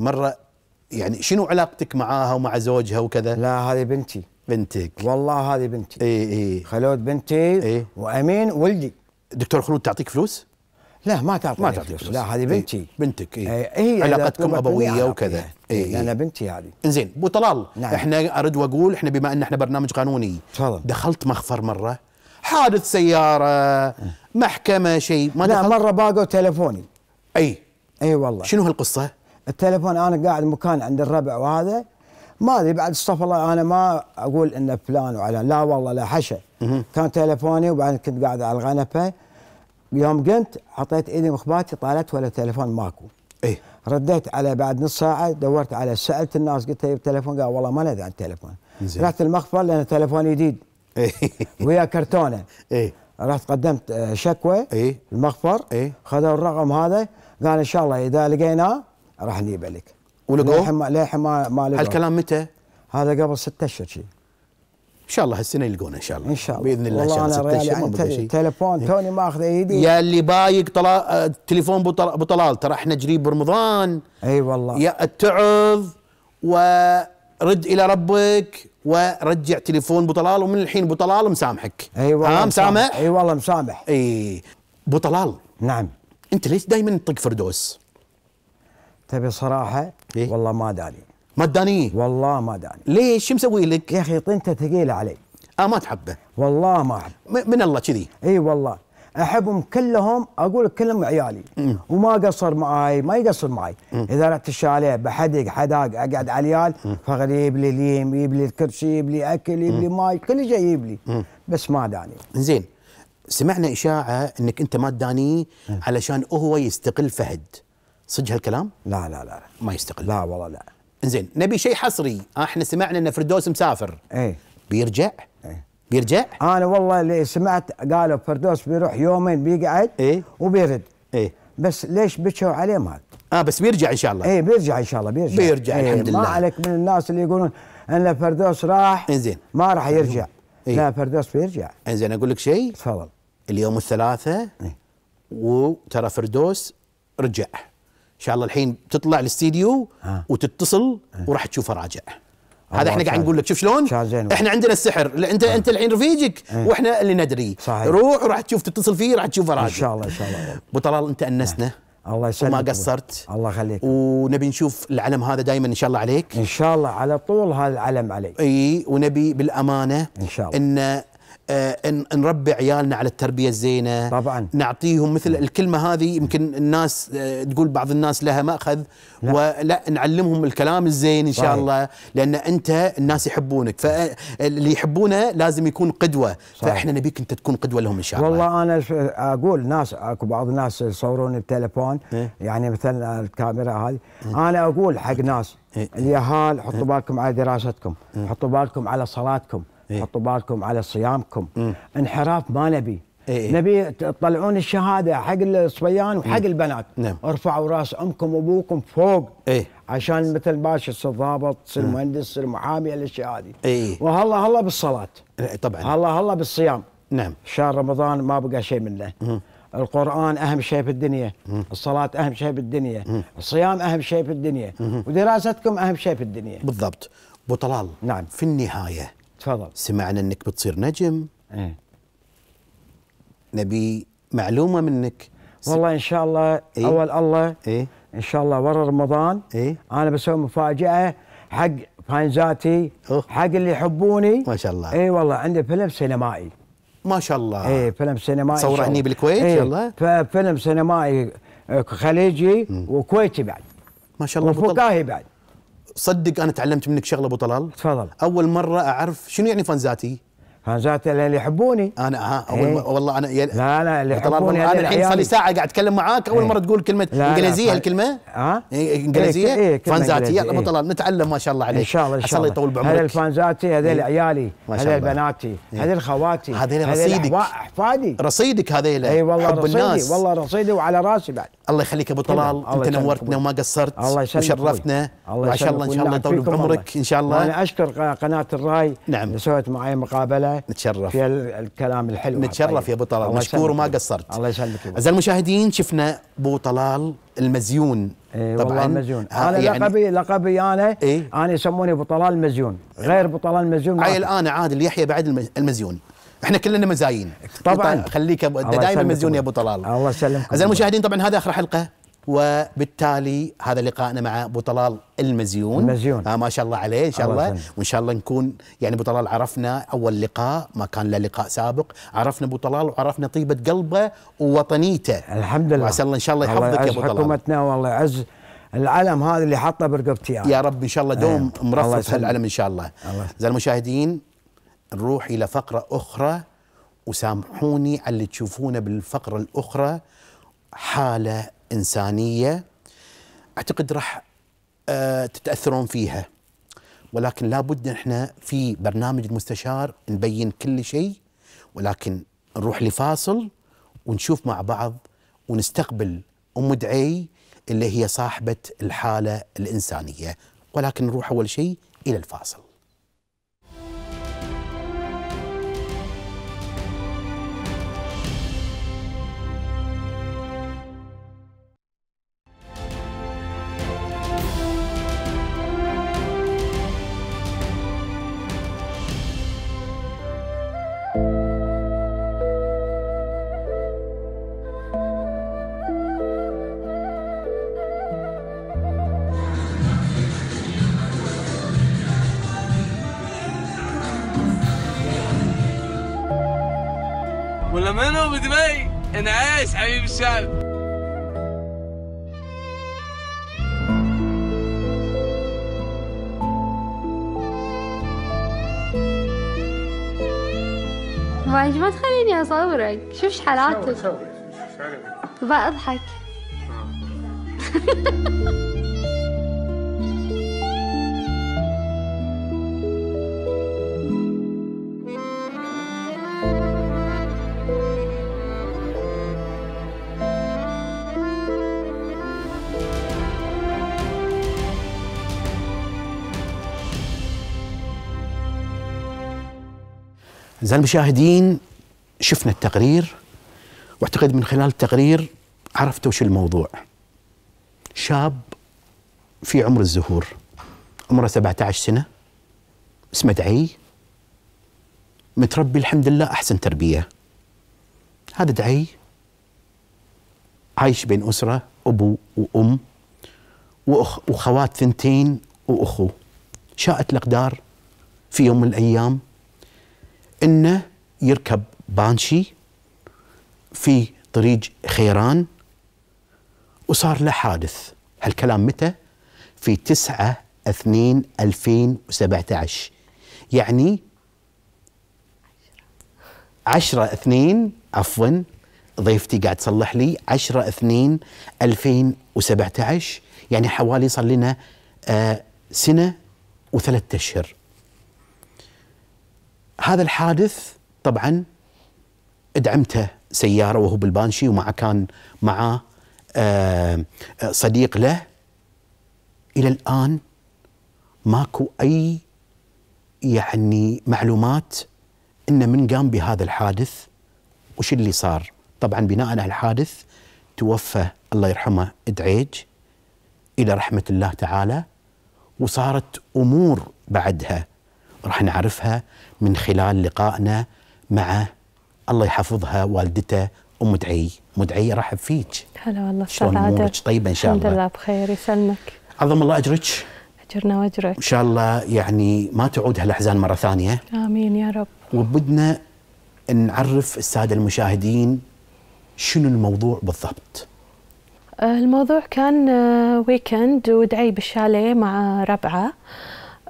مره يعني شنو علاقتك معاها ومع زوجها وكذا؟ لا هذه بنتي بنتك والله هذه بنتي اي اي خلود بنتي اي وامين ولدي دكتور خلود تعطيك فلوس؟ لا ما تعطي ما تعطي فلوس. لا هذه إيه، بنتي إيه بنتك اي إيه, إيه, إيه، يعني علاقتكم ابويه وكذا اي إيه, إيه، انا بنتي هذه انزين ابو طلال نعم. احنا ارد واقول احنا بما ان احنا برنامج قانوني تفضل دخلت مخفر مره حادث سياره محكمه شيء ما لا مره باقوا تلفوني اي اي والله شنو هالقصه؟ التليفون انا قاعد مكان عند الربع وهذا ما ادري بعد استغفر الله انا ما اقول انه فلان وعلان لا والله لا حشا كان تليفوني وبعدين كنت قاعد على الغنفه يوم قمت حطيت ايدي مخباتي طالت ولا تليفون ماكو اي رديت على بعد نص ساعه دورت على سالت الناس قلت له التليفون قال والله ما ندري عن التليفون رحت المخفر لان تليفون جديد إيه. ويا كرتونه اي رحت قدمت آه، شكوى اي المخفر اي خذوا الرقم هذا قال ان شاء الله اذا لقيناه راح نجيب لك ولقوه؟ للحين ما ما لقوه هالكلام متى؟ هذا قبل ستة اشهر شيء ان شاء الله هالسنه يلقونه ان شاء الله ان شاء الله باذن الله اشهر يعني ما ريالي شيء تليفون إيه. توني ماخذه ايدي يا اللي بايق طلا... تليفون طلال ترى احنا جريب برمضان اي والله يا اتعظ ورد الى ربك ورجع تليفون طلال ومن الحين طلال مسامحك اي والله مسامح اي والله مسامح اي طلال نعم انت ليش دائما تطق فردوس؟ تبي صراحه إيه؟ والله ما داني ما تدانيه والله ما داني ليش شو مسوي لك؟ يا اخي طنته ثقيله علي اه ما تحبه والله ما احب من الله كذي اي والله احبهم كلهم اقول كلهم عيالي مم. وما قصر معاي ما يقصر معاي مم. اذا رحت الشاليه بحدق حداق اقعد على العيال فقد يجيب لي ليم يجيب لي الكرسي يجيب لي اكل يجيب لي ماي كل شيء يجيب لي بس ما داني زين سمعنا اشاعه انك انت ما تدانيه علشان هو يستقل فهد صدق هالكلام؟ لا لا لا ما يستقل لا والله لا زين نبي شيء حصري آه، احنا سمعنا ان فردوس مسافر ايه بيرجع؟ ايه بيرجع؟ انا والله اللي سمعت قالوا فردوس بيروح يومين بيقعد ايه وبيرد ايه بس ليش بكوا عليه مال؟ اه بس بيرجع ان شاء الله ايه بيرجع ان شاء الله بيرجع بيرجع إيه الحمد لله ما عليك من الناس اللي يقولون ان فردوس راح انزين ما راح يرجع إيه؟ لا فردوس بيرجع انزين اقول لك شيء تفضل اليوم الثلاثاء إيه؟ وترى فردوس رجع شاء الله الحين تطلع الاستديو وتتصل إيه. وراح تشوفه راجع هذا احنا قاعد نقول لك شوف شلون احنا عندنا السحر انت إيه. انت الحين رفيجك إيه. واحنا اللي ندري صحيح. روح وراح تشوف تتصل فيه راح تشوفه راجع ان شاء الله ان شاء الله ابو طلال انت انسنا الله يسلمك وما قصرت الله يخليك ونبي نشوف العلم هذا دائما ان شاء الله عليك ان شاء الله على طول هذا العلم عليك اي ونبي بالامانه ان شاء الله ان آه، نربي عيالنا على التربيه الزينه طبعا نعطيهم مثل نعم. الكلمه هذه يمكن الناس آه، تقول بعض الناس لها ماخذ نعم. لا. ولا نعلمهم الكلام الزين ان شاء صحيح. الله لان انت الناس يحبونك فاللي آه، يحبونه لازم يكون قدوه صحيح. فاحنا نبيك انت تكون قدوه لهم ان شاء والله الله والله انا اقول ناس اكو بعض الناس يصورون التليفون إيه؟ يعني مثل الكاميرا هذه إيه؟ انا اقول حق ناس إيه؟ اليهال حطوا إيه. بالكم على دراستكم إيه. حطوا بالكم على صلاتكم إيه؟ حطوا بالكم على صيامكم مم. انحراف ما نبي إيه،, إيه؟ نبي تطلعون الشهاده حق الصبيان وحق مم. البنات نعم. ارفعوا راس امكم وابوكم فوق إيه؟ عشان مثل باش تصير ضابط تصير مهندس تصير محامي الاشياء هذه إيه،, إيه؟ وهلا هلا بالصلاه إيه، طبعا هلا هلا بالصيام نعم شهر رمضان ما بقى شيء منه مم. القرآن أهم شيء في الدنيا مم. الصلاة أهم شيء في الدنيا مم. الصيام أهم شيء في الدنيا مم. ودراستكم أهم شيء في الدنيا بالضبط بطلال نعم في النهاية تفضل سمعنا انك بتصير نجم ايه نبي معلومه منك والله ان شاء الله إيه؟ اول الله إيه؟ ان شاء الله ورا رمضان إيه؟ انا بسوي مفاجاه حق فانزاتي حق اللي يحبوني ما شاء الله اي والله عندي فيلم سينمائي ما شاء الله اي فيلم سينمائي صور هني بالكويت إيه يلا ففيلم سينمائي آه، خليجي وكويتي بعد ما شاء الله وفكاهي بعد صدق انا تعلمت منك شغله ابو طلال تفضل اول مره اعرف شنو يعني فانزاتي فانزات اللي يحبوني انا ها اول إيه. والله انا يل... يعني لا لا اللي يحبوني انا الحين صار لي ساعه قاعد اتكلم معاك اول إيه. مره تقول كلمه لا انجليزيه لا الكلمه ها إيه، انجليزيه إيه فانزاتي يلا ابو طلال نتعلم ما شاء الله عليك ان شاء الله ان شاء الله يطول بعمرك هذول الفانزاتي هذول عيالي هذول بناتي هذول خواتي هذول رصيدك احفادي رصيدك هذول اي والله حب رصيدي الناس. والله رصيدي وعلى راسي بعد الله يخليك ابو طلال انت نورتنا وما قصرت الله وشرفتنا شاء الله ان شاء الله يطول بعمرك ان شاء الله انا اشكر قناه الراي نعم سويت معي مقابله نتشرف في الكلام الحلو نتشرف طيب. يا ابو طلال مشكور وما طيب. قصرت الله يسلمك اعزائي المشاهدين شفنا ابو طلال المزيون إيه طبعا والله المزيون انا يعني لقبي لقبي انا إيه؟ انا يسموني ابو طلال المزيون إيه. غير ابو طلال المزيون عيل الان عادل يحيى بعد المزيون احنا كلنا مزايين طبعا طيب، خليك دائما مزيون يا ابو طلال الله يسلمك اعزائي المشاهدين طبعا هذا اخر حلقه وبالتالي هذا لقائنا مع ابو طلال المزيون المزيون آه ما شاء الله عليه ان شاء الله, سنة. وان شاء الله نكون يعني ابو طلال عرفنا اول لقاء ما كان له لقاء سابق عرفنا ابو طلال وعرفنا طيبه قلبه ووطنيته الحمد لله الله ان شاء الله يحفظك يا ابو طلال حكومتنا والله يعز العلم هذا اللي حطه برقبتي يعني. يا رب ان شاء الله دوم آه. إيه. مرفق هالعلم ان شاء الله زي المشاهدين نروح الى فقره اخرى وسامحوني على اللي تشوفونه بالفقره الاخرى حاله انسانيه اعتقد راح آه، تتاثرون فيها ولكن لابد احنا في برنامج المستشار نبين كل شيء ولكن نروح لفاصل ونشوف مع بعض ونستقبل ام دعي اللي هي صاحبه الحاله الانسانيه ولكن نروح اول شيء الى الفاصل social. ماش ما تخليني اصورك شوف شحالاتك. شحال عاطل بقى اضحك آه. أعزائي المشاهدين شفنا التقرير واعتقد من خلال التقرير عرفتوا وش الموضوع شاب في عمر الزهور عمره 17 سنة اسمه دعي متربي الحمد لله أحسن تربية هذا دعي عايش بين أسرة أبو وأم وأخ وخوات ثنتين وأخو شاءت الأقدار في يوم من الأيام انه يركب بانشي في طريق خيران وصار له حادث هالكلام متى؟ في 9 2 2017 يعني 10 2 عفوا ضيفتي قاعد تصلح لي 10 2 2017 يعني حوالي صار لنا آه، سنه وثلاث اشهر هذا الحادث طبعا ادعمته سياره وهو بالبانشي ومع كان مع آه، آه، صديق له الى الان ماكو اي يعني معلومات ان من قام بهذا الحادث وش اللي صار طبعا بناء على الحادث توفى الله يرحمه دعيج الى رحمه الله تعالى وصارت امور بعدها راح نعرفها من خلال لقائنا مع الله يحفظها والدته ام دعي مدعي ارحب فيك هلا والله شلون امورك طيبه ان شاء الله الحمد لله بخير يسلمك عظم الله اجرك اجرنا واجرك ان شاء الله يعني ما تعود هالاحزان مره ثانيه امين يا رب وبدنا نعرف الساده المشاهدين شنو الموضوع بالضبط آه، الموضوع كان ويكند آه، ودعي بالشاليه مع ربعه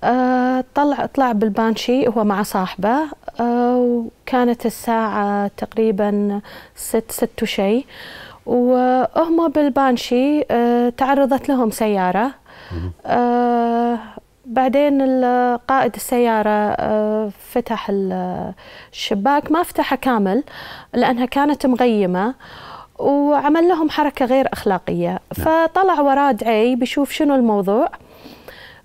آه، طلع طلع بالبانشي هو مع صاحبه آه، وكانت الساعة تقريبا ست ست وشي وهم بالبانشي آه، تعرضت لهم سيارة بعدين قائد السيارة فتح الشباك ما فتحه كامل لأنها كانت مغيمة وعمل لهم حركة غير أخلاقية نعم. فطلع وراه دعي بيشوف شنو الموضوع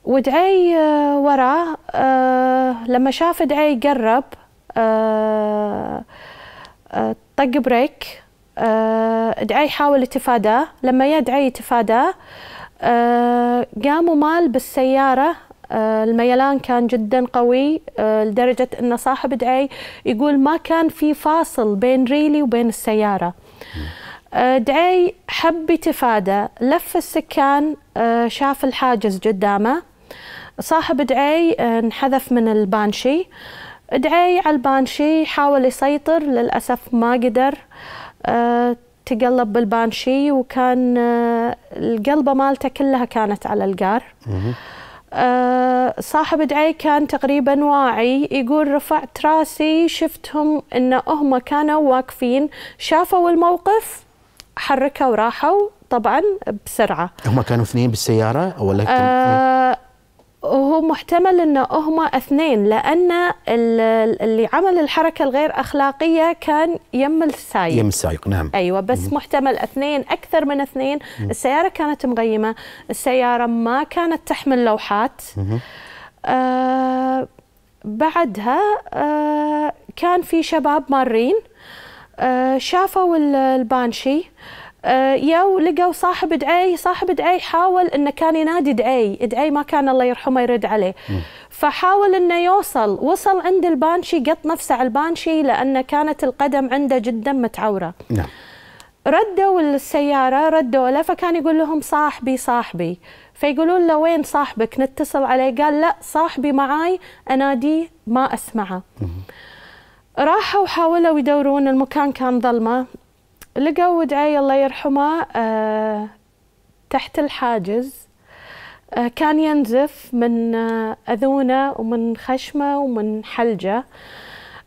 ودعي آه، وراه آه، لما شاف دعي قرب آه، طق بريك دعي حاول يتفاداه لما يا دعي يتفاداه قام ومال بالسيارة الميلان كان جدا قوي لدرجة أن صاحب دعي يقول ما كان في فاصل بين ريلي وبين السيارة دعي حب يتفادى لف السكان شاف الحاجز قدامه صاحب دعي آه، انحذف من البانشي دعي على البانشي حاول يسيطر للأسف ما قدر آه، تقلب بالبانشي وكان آه، القلبة مالته كلها كانت على القار صاحب دعي كان تقريبا واعي يقول رفعت راسي شفتهم ان هم كانوا واقفين شافوا الموقف حركوا وراحوا طبعا بسرعه هم كانوا اثنين بالسياره ولا آه هو محتمل ان هم اثنين لان اللي عمل الحركه الغير اخلاقيه كان يم السايق يم السايق نعم ايوه بس مم. محتمل اثنين اكثر من اثنين مم. السياره كانت مغيمه السياره ما كانت تحمل لوحات آه بعدها آه كان في شباب مارين آه شافوا البانشي آه آه، يو لقوا صاحب دعي صاحب دعي حاول انه كان ينادي دعي دعي ما كان الله يرحمه يرد عليه فحاول انه يوصل وصل عند البانشي قط نفسه على البانشي لانه كانت القدم عنده جدا متعوره نعم ردوا السياره ردوا له فكان يقول لهم صاحبي صاحبي فيقولون له وين صاحبك نتصل عليه قال لا صاحبي معاي اناديه ما اسمعه راحوا حاولوا يدورون المكان كان ظلمه لقوا دعي الله يرحمه آه، تحت الحاجز آه، كان ينزف من آه، أذونه ومن خشمه ومن حلجه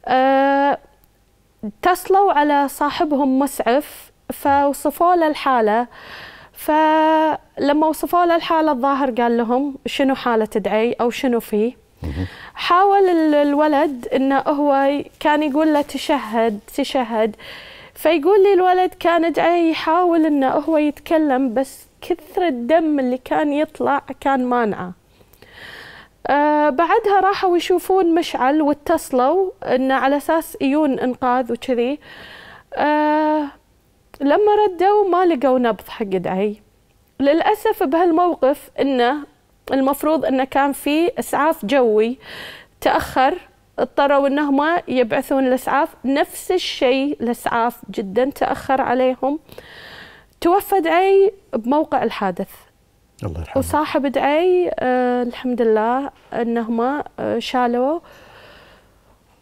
اتصلوا على صاحبهم مسعف فوصفوا له الحالة فلما وصفوا له الحالة الظاهر قال لهم شنو حالة دعي أو شنو فيه حاول الولد انه هو كان يقول له تشهد تشهد فيقول لي الولد كان يحاول انه هو يتكلم بس كثر الدم اللي كان يطلع كان مانعه أه بعدها راحوا يشوفون مشعل واتصلوا انه على اساس يجون انقاذ وكذي أه لما ردوا ما لقوا نبض حق دعي للاسف بهالموقف انه المفروض انه كان في اسعاف جوي تاخر اضطروا انهم يبعثون الاسعاف نفس الشيء الاسعاف جدا تاخر عليهم توفى دعي بموقع الحادث الله يرحمه وصاحب دعي آه الحمد لله انهم آه شالوه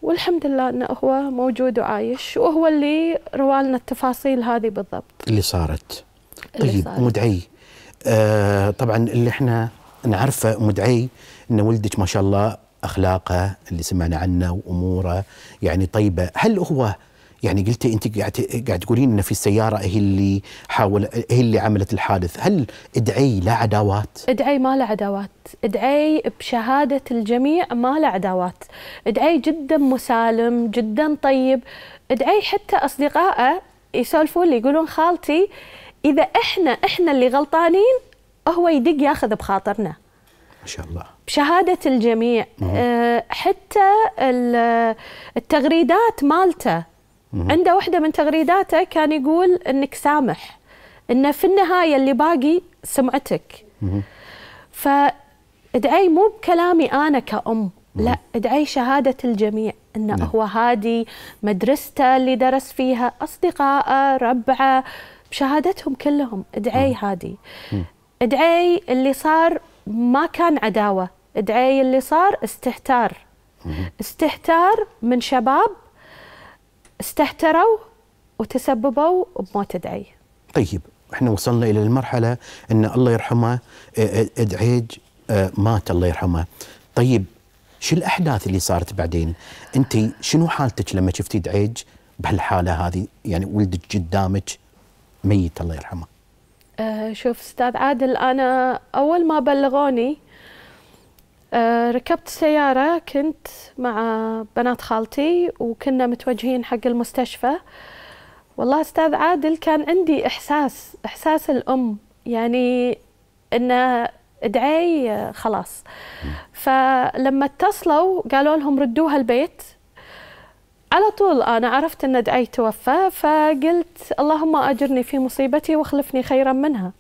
والحمد لله انه هو موجود وعايش وهو اللي روى لنا التفاصيل هذه بالضبط اللي صارت اللي طيب صارت. مدعي آه طبعا اللي احنا نعرفه مدعي ان ولدك ما شاء الله اخلاقه اللي سمعنا عنه واموره يعني طيبه هل هو يعني قلت انت قاعد قاعد تقولين ان في السياره هي اللي حاول هي اللي عملت الحادث، هل ادعي لا عداوات؟ ادعي ما له عداوات، ادعي بشهاده الجميع ما له عداوات، ادعي جدا مسالم، جدا طيب، ادعي حتى اصدقائه يسولفون لي يقولون خالتي اذا احنا احنا اللي غلطانين هو يدق ياخذ بخاطرنا. ما شاء الله بشهادة الجميع آه، حتى التغريدات مالته عنده واحدة من تغريداته كان يقول أنك سامح أنه في النهاية اللي باقي سمعتك فادعي مو بكلامي أنا كأم لا ادعي شهادة الجميع أنه نعم. هو هادي مدرسته اللي درس فيها أصدقائه ربعه بشهادتهم كلهم ادعي هادي ادعي اللي صار ما كان عداوه ادعي اللي صار استهتار استهتار من شباب استهتروا وتسببوا بموت ادعي طيب احنا وصلنا الى المرحله ان الله يرحمه ادعيج مات الله يرحمه طيب شو الاحداث اللي صارت بعدين انت شنو حالتك لما شفتي دعيج بهالحاله هذه يعني ولدك قدامك ميت الله يرحمه آه، شوف استاذ عادل انا اول ما بلغوني آه، ركبت سياره كنت مع بنات خالتي وكنا متوجهين حق المستشفى والله استاذ عادل كان عندي احساس احساس الام يعني انه ادعي آه، خلاص فلما اتصلوا قالوا لهم ردوها البيت على طول أنا عرفت أن دعي توفى فقلت اللهم أجرني في مصيبتي واخلفني خيرا منها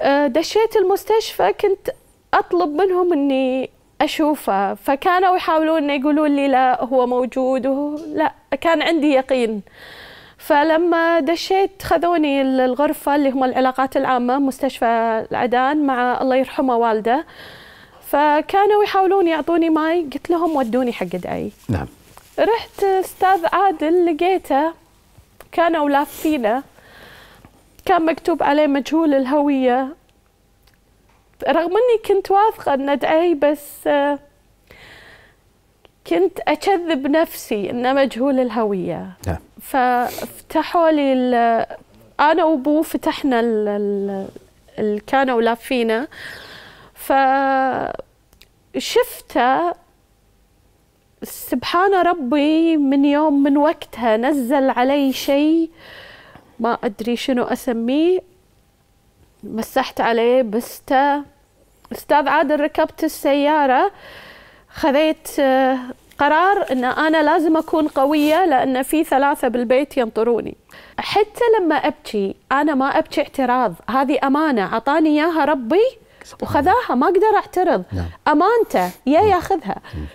أه، دشيت المستشفى كنت أطلب منهم أني أشوفه فكانوا يحاولون يقولون لي لا هو موجود وهو لا كان عندي يقين فلما دشيت خذوني الغرفة اللي هم العلاقات العامة مستشفى العدان مع الله يرحمه والده فكانوا يحاولون يعطوني ماي قلت لهم ودوني حق دعي نعم رحت استاذ عادل لقيته كانوا لافينه كان مكتوب عليه مجهول الهويه رغم اني كنت واثقه ان ادعي بس كنت اكذب نفسي انه مجهول الهويه نعم ففتحوا لي انا وابوه فتحنا اللي كانوا لافينه فشفته سبحان ربي من يوم من وقتها نزل علي شيء ما أدري شنو أسميه مسحت عليه بستا أستاذ عادل ركبت السيارة خذيت آه، قرار أن أنا لازم أكون قوية لأن في ثلاثة بالبيت ينطروني حتى لما أبكي أنا ما أبكي اعتراض هذه أمانة عطاني إياها ربي وخذاها ما أقدر أعترض نعم. أمانته يا نعم. ياخذها نعم.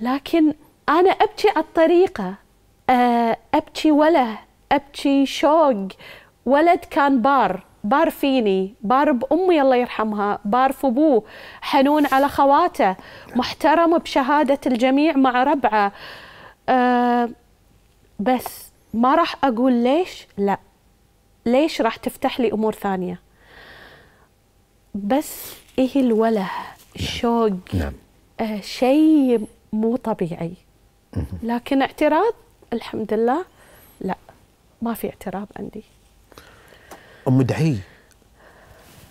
لكن أنا أبكي على الطريقة آه، أبكي وله أبكي شوق ولد كان بار بار فيني بار بأمي الله يرحمها بار في أبوه حنون على خواته محترم بشهادة الجميع مع ربعه أه بس ما راح أقول ليش لا ليش راح تفتح لي أمور ثانية بس إيه الوله الشوق نعم. نعم. آه شيء مو طبيعي لكن اعتراض الحمد لله لا ما في اعتراض عندي ام دعي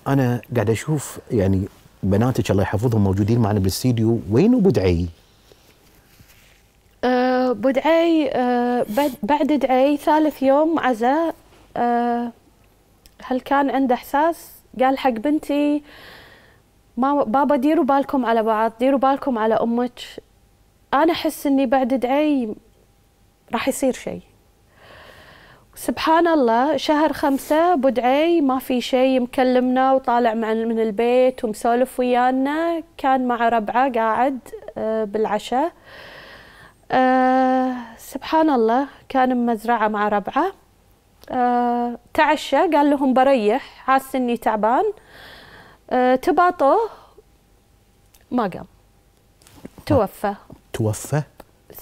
انا قاعد اشوف يعني بناتك الله يحفظهم موجودين معنا بالاستديو وين ابو دعي؟ أه دعي أه بعد دعي ثالث يوم عزاء أه هل كان عنده احساس قال حق بنتي ما بابا ديروا بالكم على بعض ديروا بالكم على امك انا احس اني بعد دعي راح يصير شيء سبحان الله شهر خمسة بدعي ما في شيء مكلمنا وطالع من البيت ومسولف ويانا كان مع ربعه قاعد آه، بالعشاء آه، سبحان الله كان بمزرعة مع ربعه آه، تعشى قال لهم بريح حاس اني تعبان تباطوه ما قام توفى توفى؟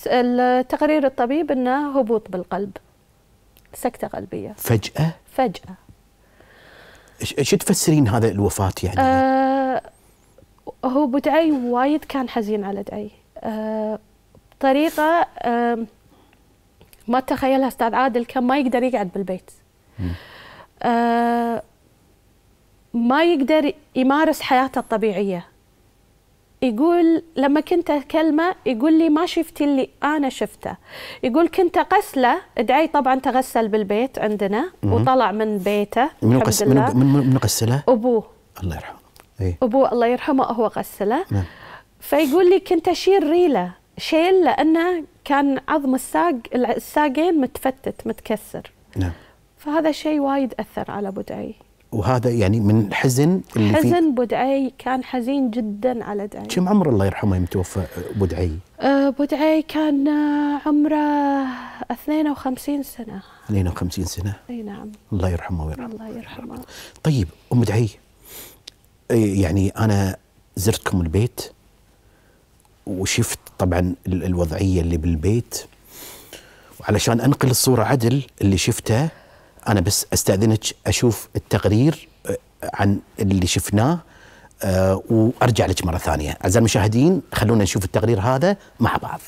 التقرير الطبيب انه هبوط بالقلب سكته قلبيه فجاه؟ فجاه شو تفسرين هذا الوفاه يعني؟ آه هو ابو دعي وايد كان حزين على دعي آه بطريقه آه ما تخيلها استاذ عادل كان ما يقدر يقعد بالبيت آه ما يقدر يمارس حياته الطبيعيه يقول لما كنت أكلمه يقول لي ما شفت اللي أنا شفته يقول كنت أغسله دعي طبعا تغسل بالبيت عندنا وطلع من بيته من الحمد من غسله؟ أبوه الله يرحمه إيه؟ أبوه الله يرحمه هو غسله نعم. فيقول لي كنت أشيل ريلة شيل لأنه كان عظم الساق الساقين متفتت متكسر نعم. فهذا شيء وايد أثر على أبو دعي وهذا يعني من حزن اللي حزن بدعي كان حزين جدا على دعي كم عمر الله يرحمه يوم توفى آه، بدعي؟ بودعي آه، بدعي كان آه، عمره 52 سنه 52 سنه اي نعم الله يرحمه ويرحمه الله يرحمه طيب ام دعي يعني انا زرتكم البيت وشفت طبعا الوضعيه اللي بالبيت وعلشان انقل الصوره عدل اللي شفته انا بس استاذنك اشوف التقرير آه، عن اللي شفناه آه، وارجع لك مره ثانيه اعزائي المشاهدين خلونا نشوف التقرير هذا مع بعض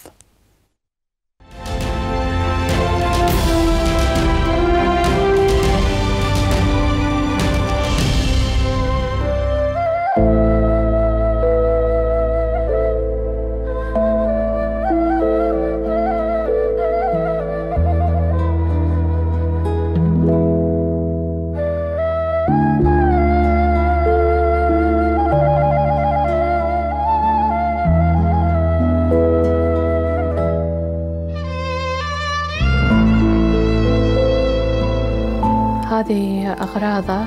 هذه أغراضه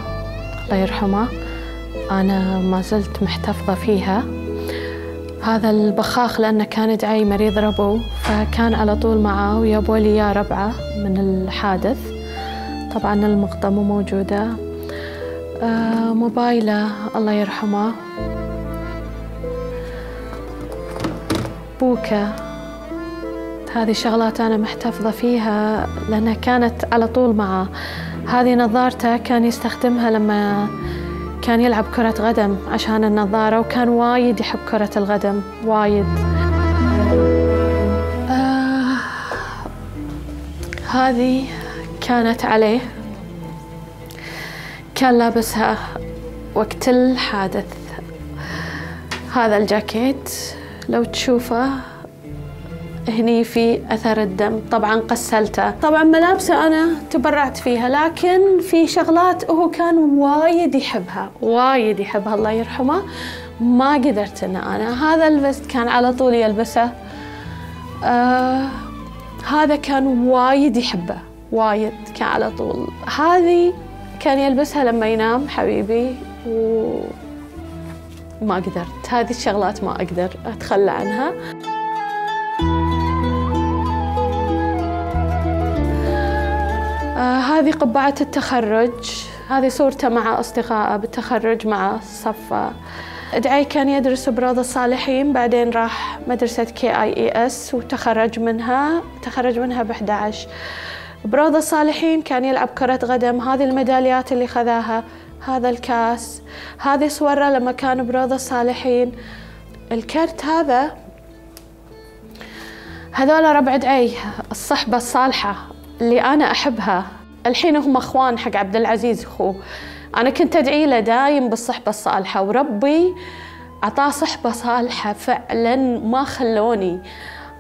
الله يرحمه أنا ما زلت محتفظة فيها هذا البخاخ لأنه كان دعي مريض ربو فكان على طول معاه ويبوا لي يا ربعة من الحادث طبعا المقطة مو موجودة آه، موبايله الله يرحمه بوكة هذه شغلات أنا محتفظة فيها لأنها كانت على طول معه هذه نظارته كان يستخدمها لما كان يلعب كرة قدم عشان النظارة وكان وايد يحب كرة القدم وايد آه هذه كانت عليه كان لابسها وقت الحادث هذا الجاكيت لو تشوفه هني في أثر الدم طبعا قسلته طبعا ملابسه أنا تبرعت فيها لكن في شغلات هو كان وايد يحبها وايد يحبها الله يرحمه ما قدرت أن أنا هذا البست كان على طول يلبسه آه هذا كان وايد يحبه وايد كان على طول هذه كان يلبسها لما ينام حبيبي و ما قدرت هذه الشغلات ما أقدر أتخلى عنها آه، هذه قبعة التخرج هذه صورته مع أصدقائه بالتخرج مع صفه دعي كان يدرس بروض الصالحين بعدين راح مدرسة كي آي إي إس وتخرج منها تخرج منها ب 11 بروض الصالحين كان يلعب كرة قدم هذه الميداليات اللي خذاها هذا الكاس هذه صوره لما كان بروض الصالحين الكرت هذا هذول ربع دعي الصحبة الصالحة اللي أنا أحبها الحين هم أخوان حق عبد العزيز أخوه أنا كنت أدعي له دايم بالصحبة الصالحة وربي أعطاه صحبة صالحة فعلا ما خلوني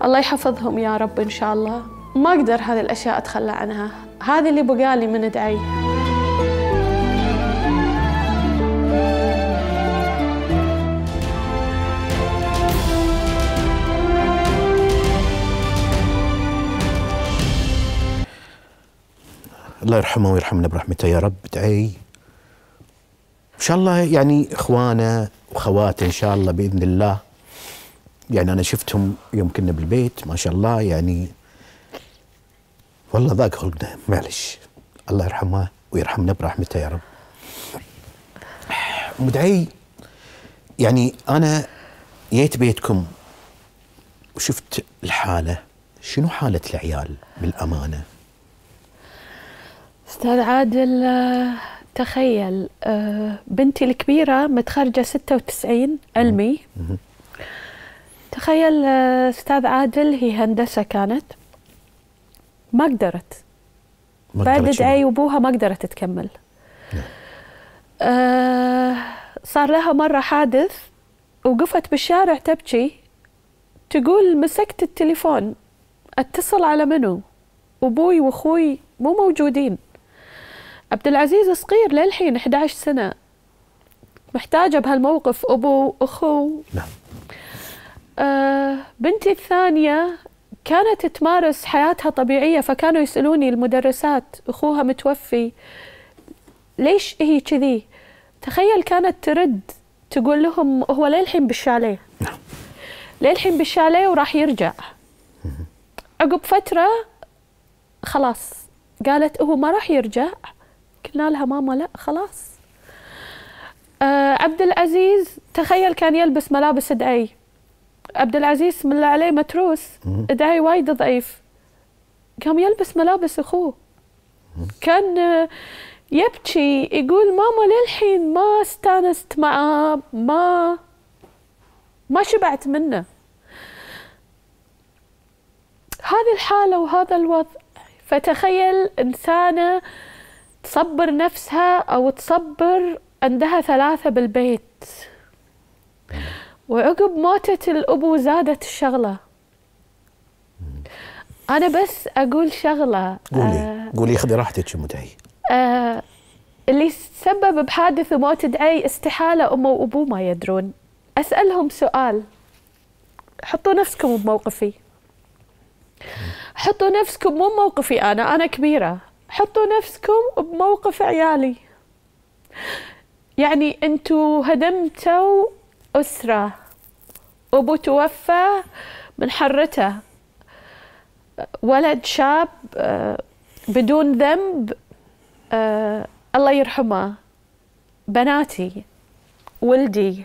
الله يحفظهم يا رب إن شاء الله ما أقدر هذه الأشياء أتخلى عنها هذه اللي بقالي من أدعيه الله يرحمه ويرحمنا برحمته يا رب تعي ان شاء الله يعني اخوانه واخواته ان شاء الله باذن الله يعني انا شفتهم يوم كنا بالبيت ما شاء الله يعني والله ذاك خلقنا معلش الله يرحمه ويرحمنا برحمته يا رب مدعي يعني انا جيت بيتكم وشفت الحاله شنو حاله العيال بالامانه استاذ عادل آه، تخيل آه، بنتي الكبيره متخرجه 96 علمي تخيل آه، استاذ عادل هي هندسه كانت ما قدرت بعد دعي ابوها ما قدرت تكمل نعم. صار لها مره حادث وقفت بالشارع تبكي تقول مسكت التليفون اتصل على منو ابوي واخوي مو موجودين عبد العزيز صغير للحين 11 سنة محتاجة بهالموقف أبو أخو نعم آه بنتي الثانية كانت تمارس حياتها طبيعية فكانوا يسألوني المدرسات أخوها متوفي ليش هي كذي تخيل كانت ترد تقول لهم هو للحين بالشاليه نعم للحين بالشاليه وراح يرجع عقب فترة خلاص قالت هو ما راح يرجع قلنا لها ماما لا خلاص آه عبد العزيز تخيل كان يلبس ملابس دعي عبد العزيز بسم الله عليه متروس دعي وايد ضعيف قام يلبس ملابس اخوه كان آه، يبكي يقول ماما للحين ما استانست معاه ما ما شبعت منه هذه الحالة وهذا الوضع فتخيل إنسانة تصبر نفسها أو تصبر عندها ثلاثة بالبيت وعقب موتة الأبو زادت الشغلة أنا بس أقول شغلة قولي آه قولي خذي راحتك يا آه اللي سبب بحادث موت دعي استحالة أمه وأبوه ما يدرون أسألهم سؤال حطوا نفسكم بموقفي حطوا نفسكم مو موقفي أنا أنا كبيرة حطوا نفسكم بموقف عيالي يعني انتوا هدمتوا اسره ابو توفى من حرته ولد شاب آه، بدون ذنب آه، الله يرحمه بناتي ولدي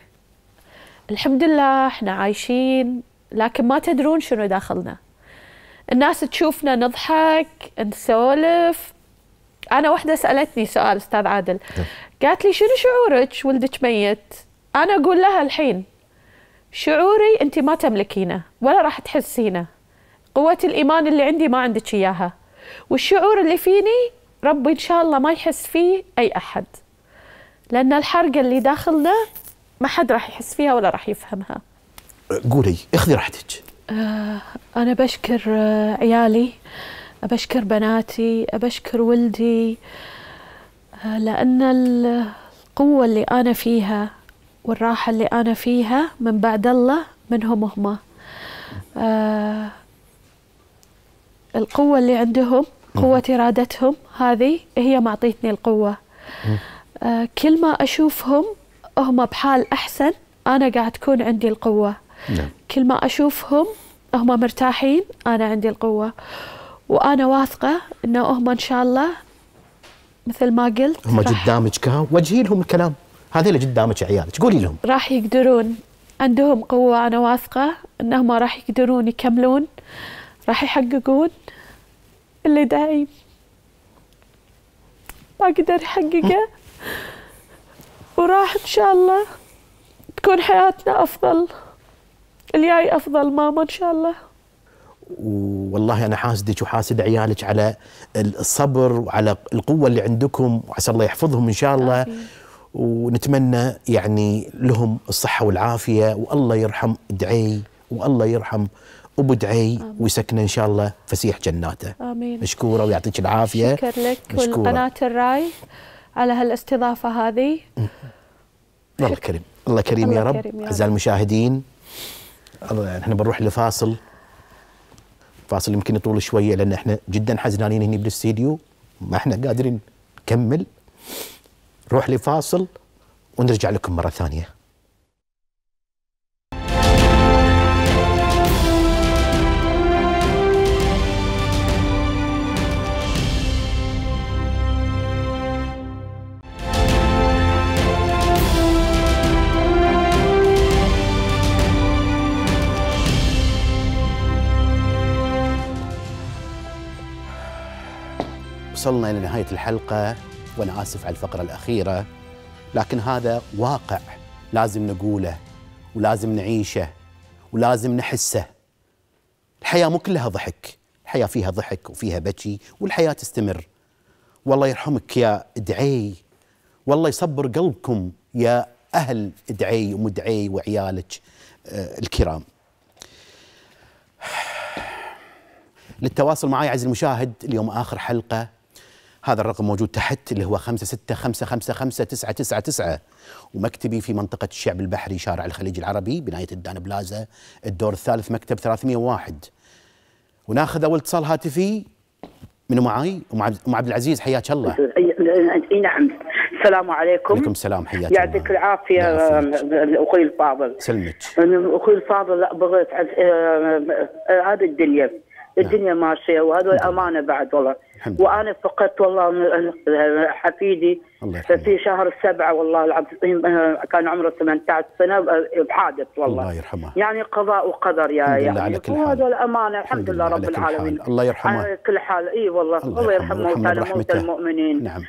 الحمد لله احنا عايشين لكن ما تدرون شنو داخلنا الناس تشوفنا نضحك نسولف انا وحده سالتني سؤال استاذ عادل نعم. قالت لي شنو شعورك ولدك ميت انا اقول لها الحين شعوري انت ما تملكينه ولا راح تحسينه قوه الايمان اللي عندي ما عندك اياها والشعور اللي فيني ربي ان شاء الله ما يحس فيه اي احد لان الحرقه اللي داخلنا ما حد راح يحس فيها ولا راح يفهمها قولي اخذي راحتك آه، انا بشكر آه، عيالي أبشكر بناتي أبشكر ولدي آه، لأن القوة اللي أنا فيها والراحة اللي أنا فيها من بعد الله منهم هم آه القوة اللي عندهم قوة إرادتهم هذه هي معطيتني القوة آه كل ما أشوفهم هم بحال أحسن أنا قاعد تكون عندي القوة نعم. كل ما أشوفهم هم مرتاحين أنا عندي القوة وانا واثقه انه هم ان شاء الله مثل ما قلت هم قدامك كها وجهي لهم الكلام هذول قدامك عيالك قولي لهم راح يقدرون عندهم قوه انا واثقه انهم راح يقدرون يكملون راح يحققون اللي دايم ما قدر يحققه وراح ان شاء الله تكون حياتنا افضل الجاي افضل ماما ان شاء الله والله انا حاسدك وحاسد عيالك على الصبر وعلى القوه اللي عندكم وعسى الله يحفظهم ان شاء الله آه. ونتمنى يعني لهم الصحه والعافيه والله يرحم دعي والله يرحم ابو دعي ويسكنه ان شاء الله فسيح جناته امين مشكوره ويعطيك العافيه شكر لك والقناه الراي على هالاستضافه هذه الله كريم الله كريم الله يا رب اعزائي المشاهدين احنا بنروح لفاصل فاصل يمكن يطول شويه لان احنا جدا حزنانين هنا بالاستديو ما احنا قادرين نكمل نروح لفاصل ونرجع لكم مره ثانيه وصلنا إلى نهاية الحلقة وأنا آسف على الفقرة الأخيرة لكن هذا واقع لازم نقوله ولازم نعيشه ولازم نحسه الحياة مو كلها ضحك الحياة فيها ضحك وفيها بكي والحياة تستمر والله يرحمك يا ادعي والله يصبر قلبكم يا أهل ادعي ومدعي وعيالك آه، الكرام للتواصل معي عزيزي المشاهد اليوم آخر حلقة هذا الرقم موجود تحت اللي هو تسعة ومكتبي في منطقة الشعب البحري شارع الخليج العربي بناية الدان بلازا الدور الثالث مكتب 301 وناخذ أول اتصال هاتفي منو معاي؟ أم عبد العزيز حياك الله اي نعم السلام عليكم عليكم السلام حياك يعطيك العافية أخوي الفاضل سلمك أخوي الفاضل بغيت هذه الدنيا نعم. الدنيا ماشية وهذا أمانة بعد والله وانا فقدت والله حفيدي الله في شهر السبعة والله العظيم إيه، آه، كان عمره 18 سنة آه، بحادث والله الله يرحمه يعني قضاء وقدر يا الحمد يعني على يعني هذا الأمانة الحمد, لله رب العالمين الله يرحمه على آه، كل حال اي والله الله يرحمه وكان موت المؤمنين نعم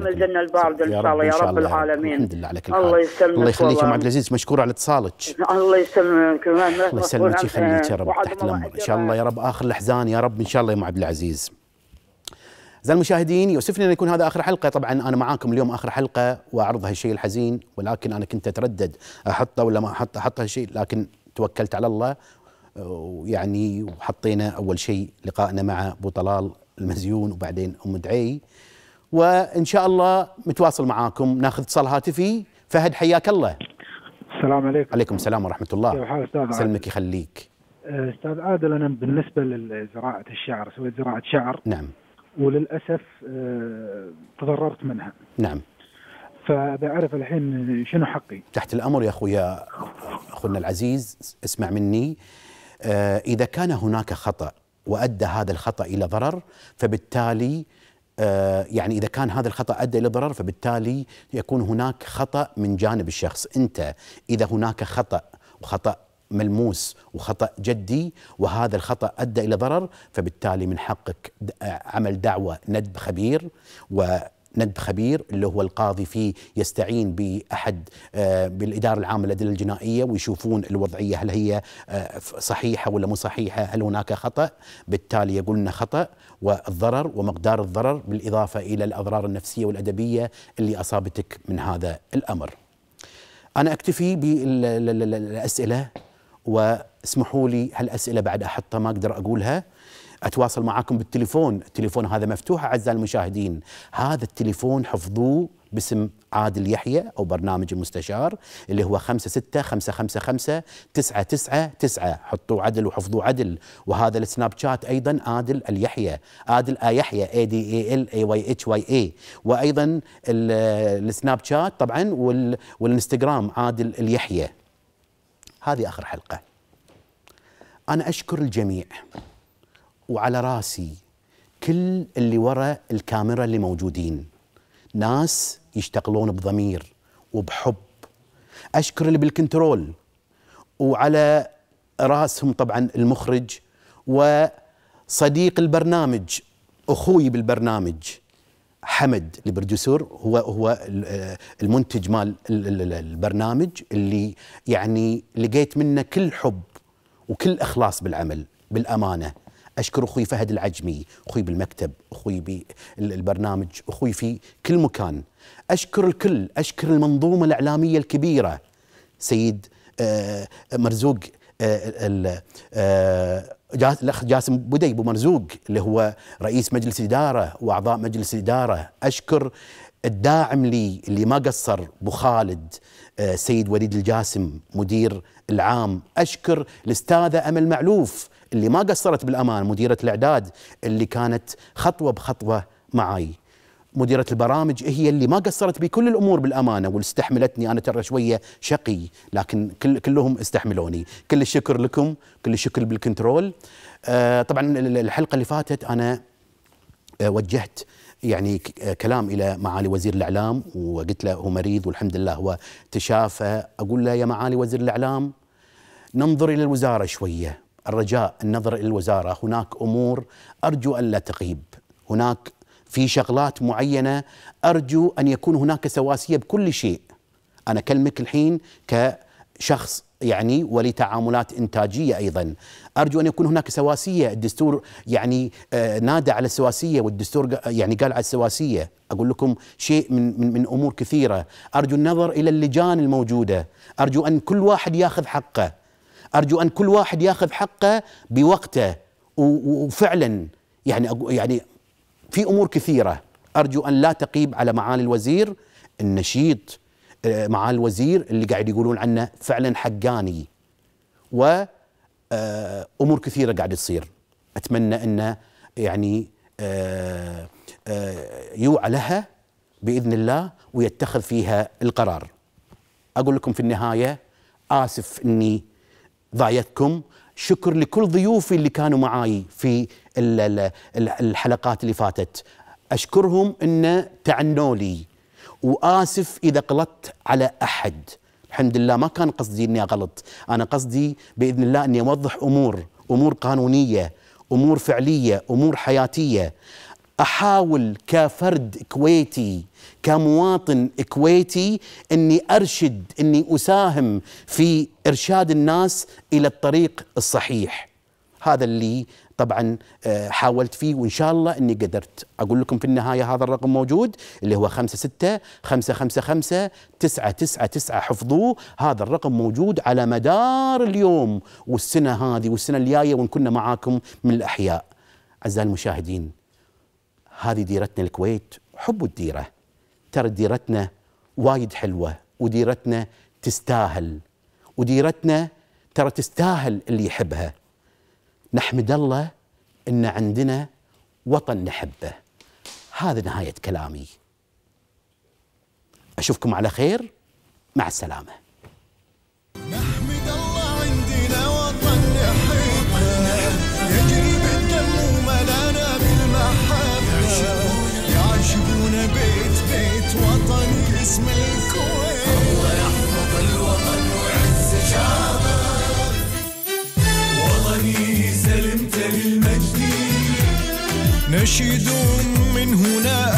من الجنة الباردة إن شاء الله يا رب العالمين الحمد لله على كل حال الله يسلمك الله يخليك أم عبد العزيز مشكور على اتصالك الله يسلمك الله يسلمك يخليك يا رب تحت الأمر إن شاء الله يا رب آخر الأحزان يا رب إن شاء الله يا أم عبد العزيز زين المشاهدين يوسفني ان يكون هذا اخر حلقه طبعا انا معاكم اليوم اخر حلقه واعرض هالشيء الحزين ولكن انا كنت اتردد احطه ولا ما احطه احط هالشيء لكن توكلت على الله ويعني وحطينا اول شيء لقائنا مع ابو طلال المزيون وبعدين ام دعي وان شاء الله متواصل معاكم ناخذ اتصال هاتفي فهد حياك الله السلام عليكم عليكم السلام ورحمه الله كيف حال استاذ سلمك يخليك استاذ عادل انا بالنسبه لزراعه الشعر سويت زراعه شعر نعم وللاسف آه، تضررت منها نعم فبعرف الحين شنو حقي تحت الامر يا اخويا اخونا العزيز اسمع مني آه، اذا كان هناك خطا وادى هذا الخطا الى ضرر فبالتالي آه، يعني اذا كان هذا الخطا ادى الى ضرر فبالتالي يكون هناك خطا من جانب الشخص انت اذا هناك خطا وخطا ملموس وخطأ جدي وهذا الخطأ أدى إلى ضرر فبالتالي من حقك عمل دعوة ندب خبير و ندب خبير اللي هو القاضي فيه يستعين باحد آه، بالاداره العامه للادله الجنائيه ويشوفون الوضعيه هل هي آه، صحيحه ولا مو صحيحه، هل هناك خطا؟ بالتالي يقول لنا خطا والضرر ومقدار الضرر بالاضافه الى الاضرار النفسيه والادبيه اللي اصابتك من هذا الامر. انا اكتفي بالاسئله واسمحوا لي هالأسئلة بعد أحطها ما أقدر أقولها أتواصل معاكم بالتليفون التليفون هذا مفتوح أعزائي المشاهدين هذا التليفون حفظوه باسم عادل يحيى أو برنامج المستشار اللي هو 56555999 حطوا عدل وحفظوا عدل وهذا السناب شات أيضا عادل اليحيى عادل آ يحيى اي دي اي ال اي واي اتش واي اي وأيضا السناب شات طبعا والانستغرام عادل اليحيى هذه آخر حلقة أنا أشكر الجميع وعلى راسي كل اللي وراء الكاميرا اللي موجودين ناس يشتغلون بضمير وبحب أشكر اللي بالكنترول وعلى راسهم طبعا المخرج وصديق البرنامج أخوي بالبرنامج حمد البروديوسر هو هو المنتج مال البرنامج اللي يعني لقيت منه كل حب وكل اخلاص بالعمل بالامانه اشكر اخوي فهد العجمي اخوي بالمكتب اخوي بالبرنامج اخوي في كل مكان اشكر الكل اشكر المنظومه الاعلاميه الكبيره سيد آه، مرزوق آه، آه، الاخ جاسم بدي ابو مرزوق اللي هو رئيس مجلس اداره واعضاء مجلس اداره اشكر الداعم لي اللي ما قصر ابو خالد آه، سيد وليد الجاسم مدير العام اشكر الاستاذه امل معلوف اللي ما قصرت بالامان مديره الاعداد اللي كانت خطوه بخطوه معي مديرة البرامج هي اللي ما قصرت بكل الأمور بالأمانة والاستحملتني أنا ترى شوية شقي لكن كل كلهم استحملوني كل الشكر لكم كل الشكر بالكنترول آه طبعا الحلقة اللي فاتت أنا آه وجهت يعني آه، كلام الى معالي وزير الاعلام وقلت له هو مريض والحمد لله هو تشافى اقول له يا معالي وزير الاعلام ننظر الى الوزاره شويه الرجاء النظر الى الوزاره هناك امور ارجو الا تغيب هناك في شغلات معينه ارجو ان يكون هناك سواسيه بكل شيء انا اكلمك الحين كشخص يعني ولتعاملات انتاجيه ايضا ارجو ان يكون هناك سواسيه الدستور يعني آه، نادى على السواسيه والدستور يعني قال على السواسيه اقول لكم شيء من من, من امور كثيره ارجو النظر الى اللجان الموجوده ارجو ان كل واحد ياخذ حقه ارجو ان كل واحد ياخذ حقه بوقته وفعلا يعني يعني في أمور كثيرة أرجو أن لا تقيب على معالي الوزير النشيط آه، معالي الوزير اللي قاعد يقولون عنه فعلا حقاني وأمور آه، كثيرة قاعد تصير أتمنى أنه يعني آه، يوعى لها بإذن الله ويتخذ فيها القرار أقول لكم في النهاية آسف أني ضايتكم شكر لكل ضيوفي اللي كانوا معاي في الحلقات اللي فاتت أشكرهم أن تعنوا لي وآسف إذا غلطت على أحد الحمد لله ما كان قصدي أني أغلط أنا قصدي بإذن الله أني أوضح أمور أمور قانونية أمور فعلية أمور حياتية احاول كفرد كويتي كمواطن كويتي اني ارشد اني اساهم في ارشاد الناس الى الطريق الصحيح هذا اللي طبعا آه، حاولت فيه وان شاء الله اني قدرت اقول لكم في النهايه هذا الرقم موجود اللي هو 56555999 حفظوه هذا الرقم موجود على مدار اليوم والسنه هذه والسنه الجايه وان كنا معاكم من الاحياء اعزائي المشاهدين هذه ديرتنا الكويت حبوا الديرة ترى ديرتنا وايد حلوة وديرتنا تستاهل وديرتنا ترى تستاهل اللي يحبها نحمد الله ان عندنا وطن نحبه هذا نهايه كلامي اشوفكم على خير مع السلامه اسم الكويت الله يحفظ الوطن ويعز وطني سلمت للمجد نشيد من هنا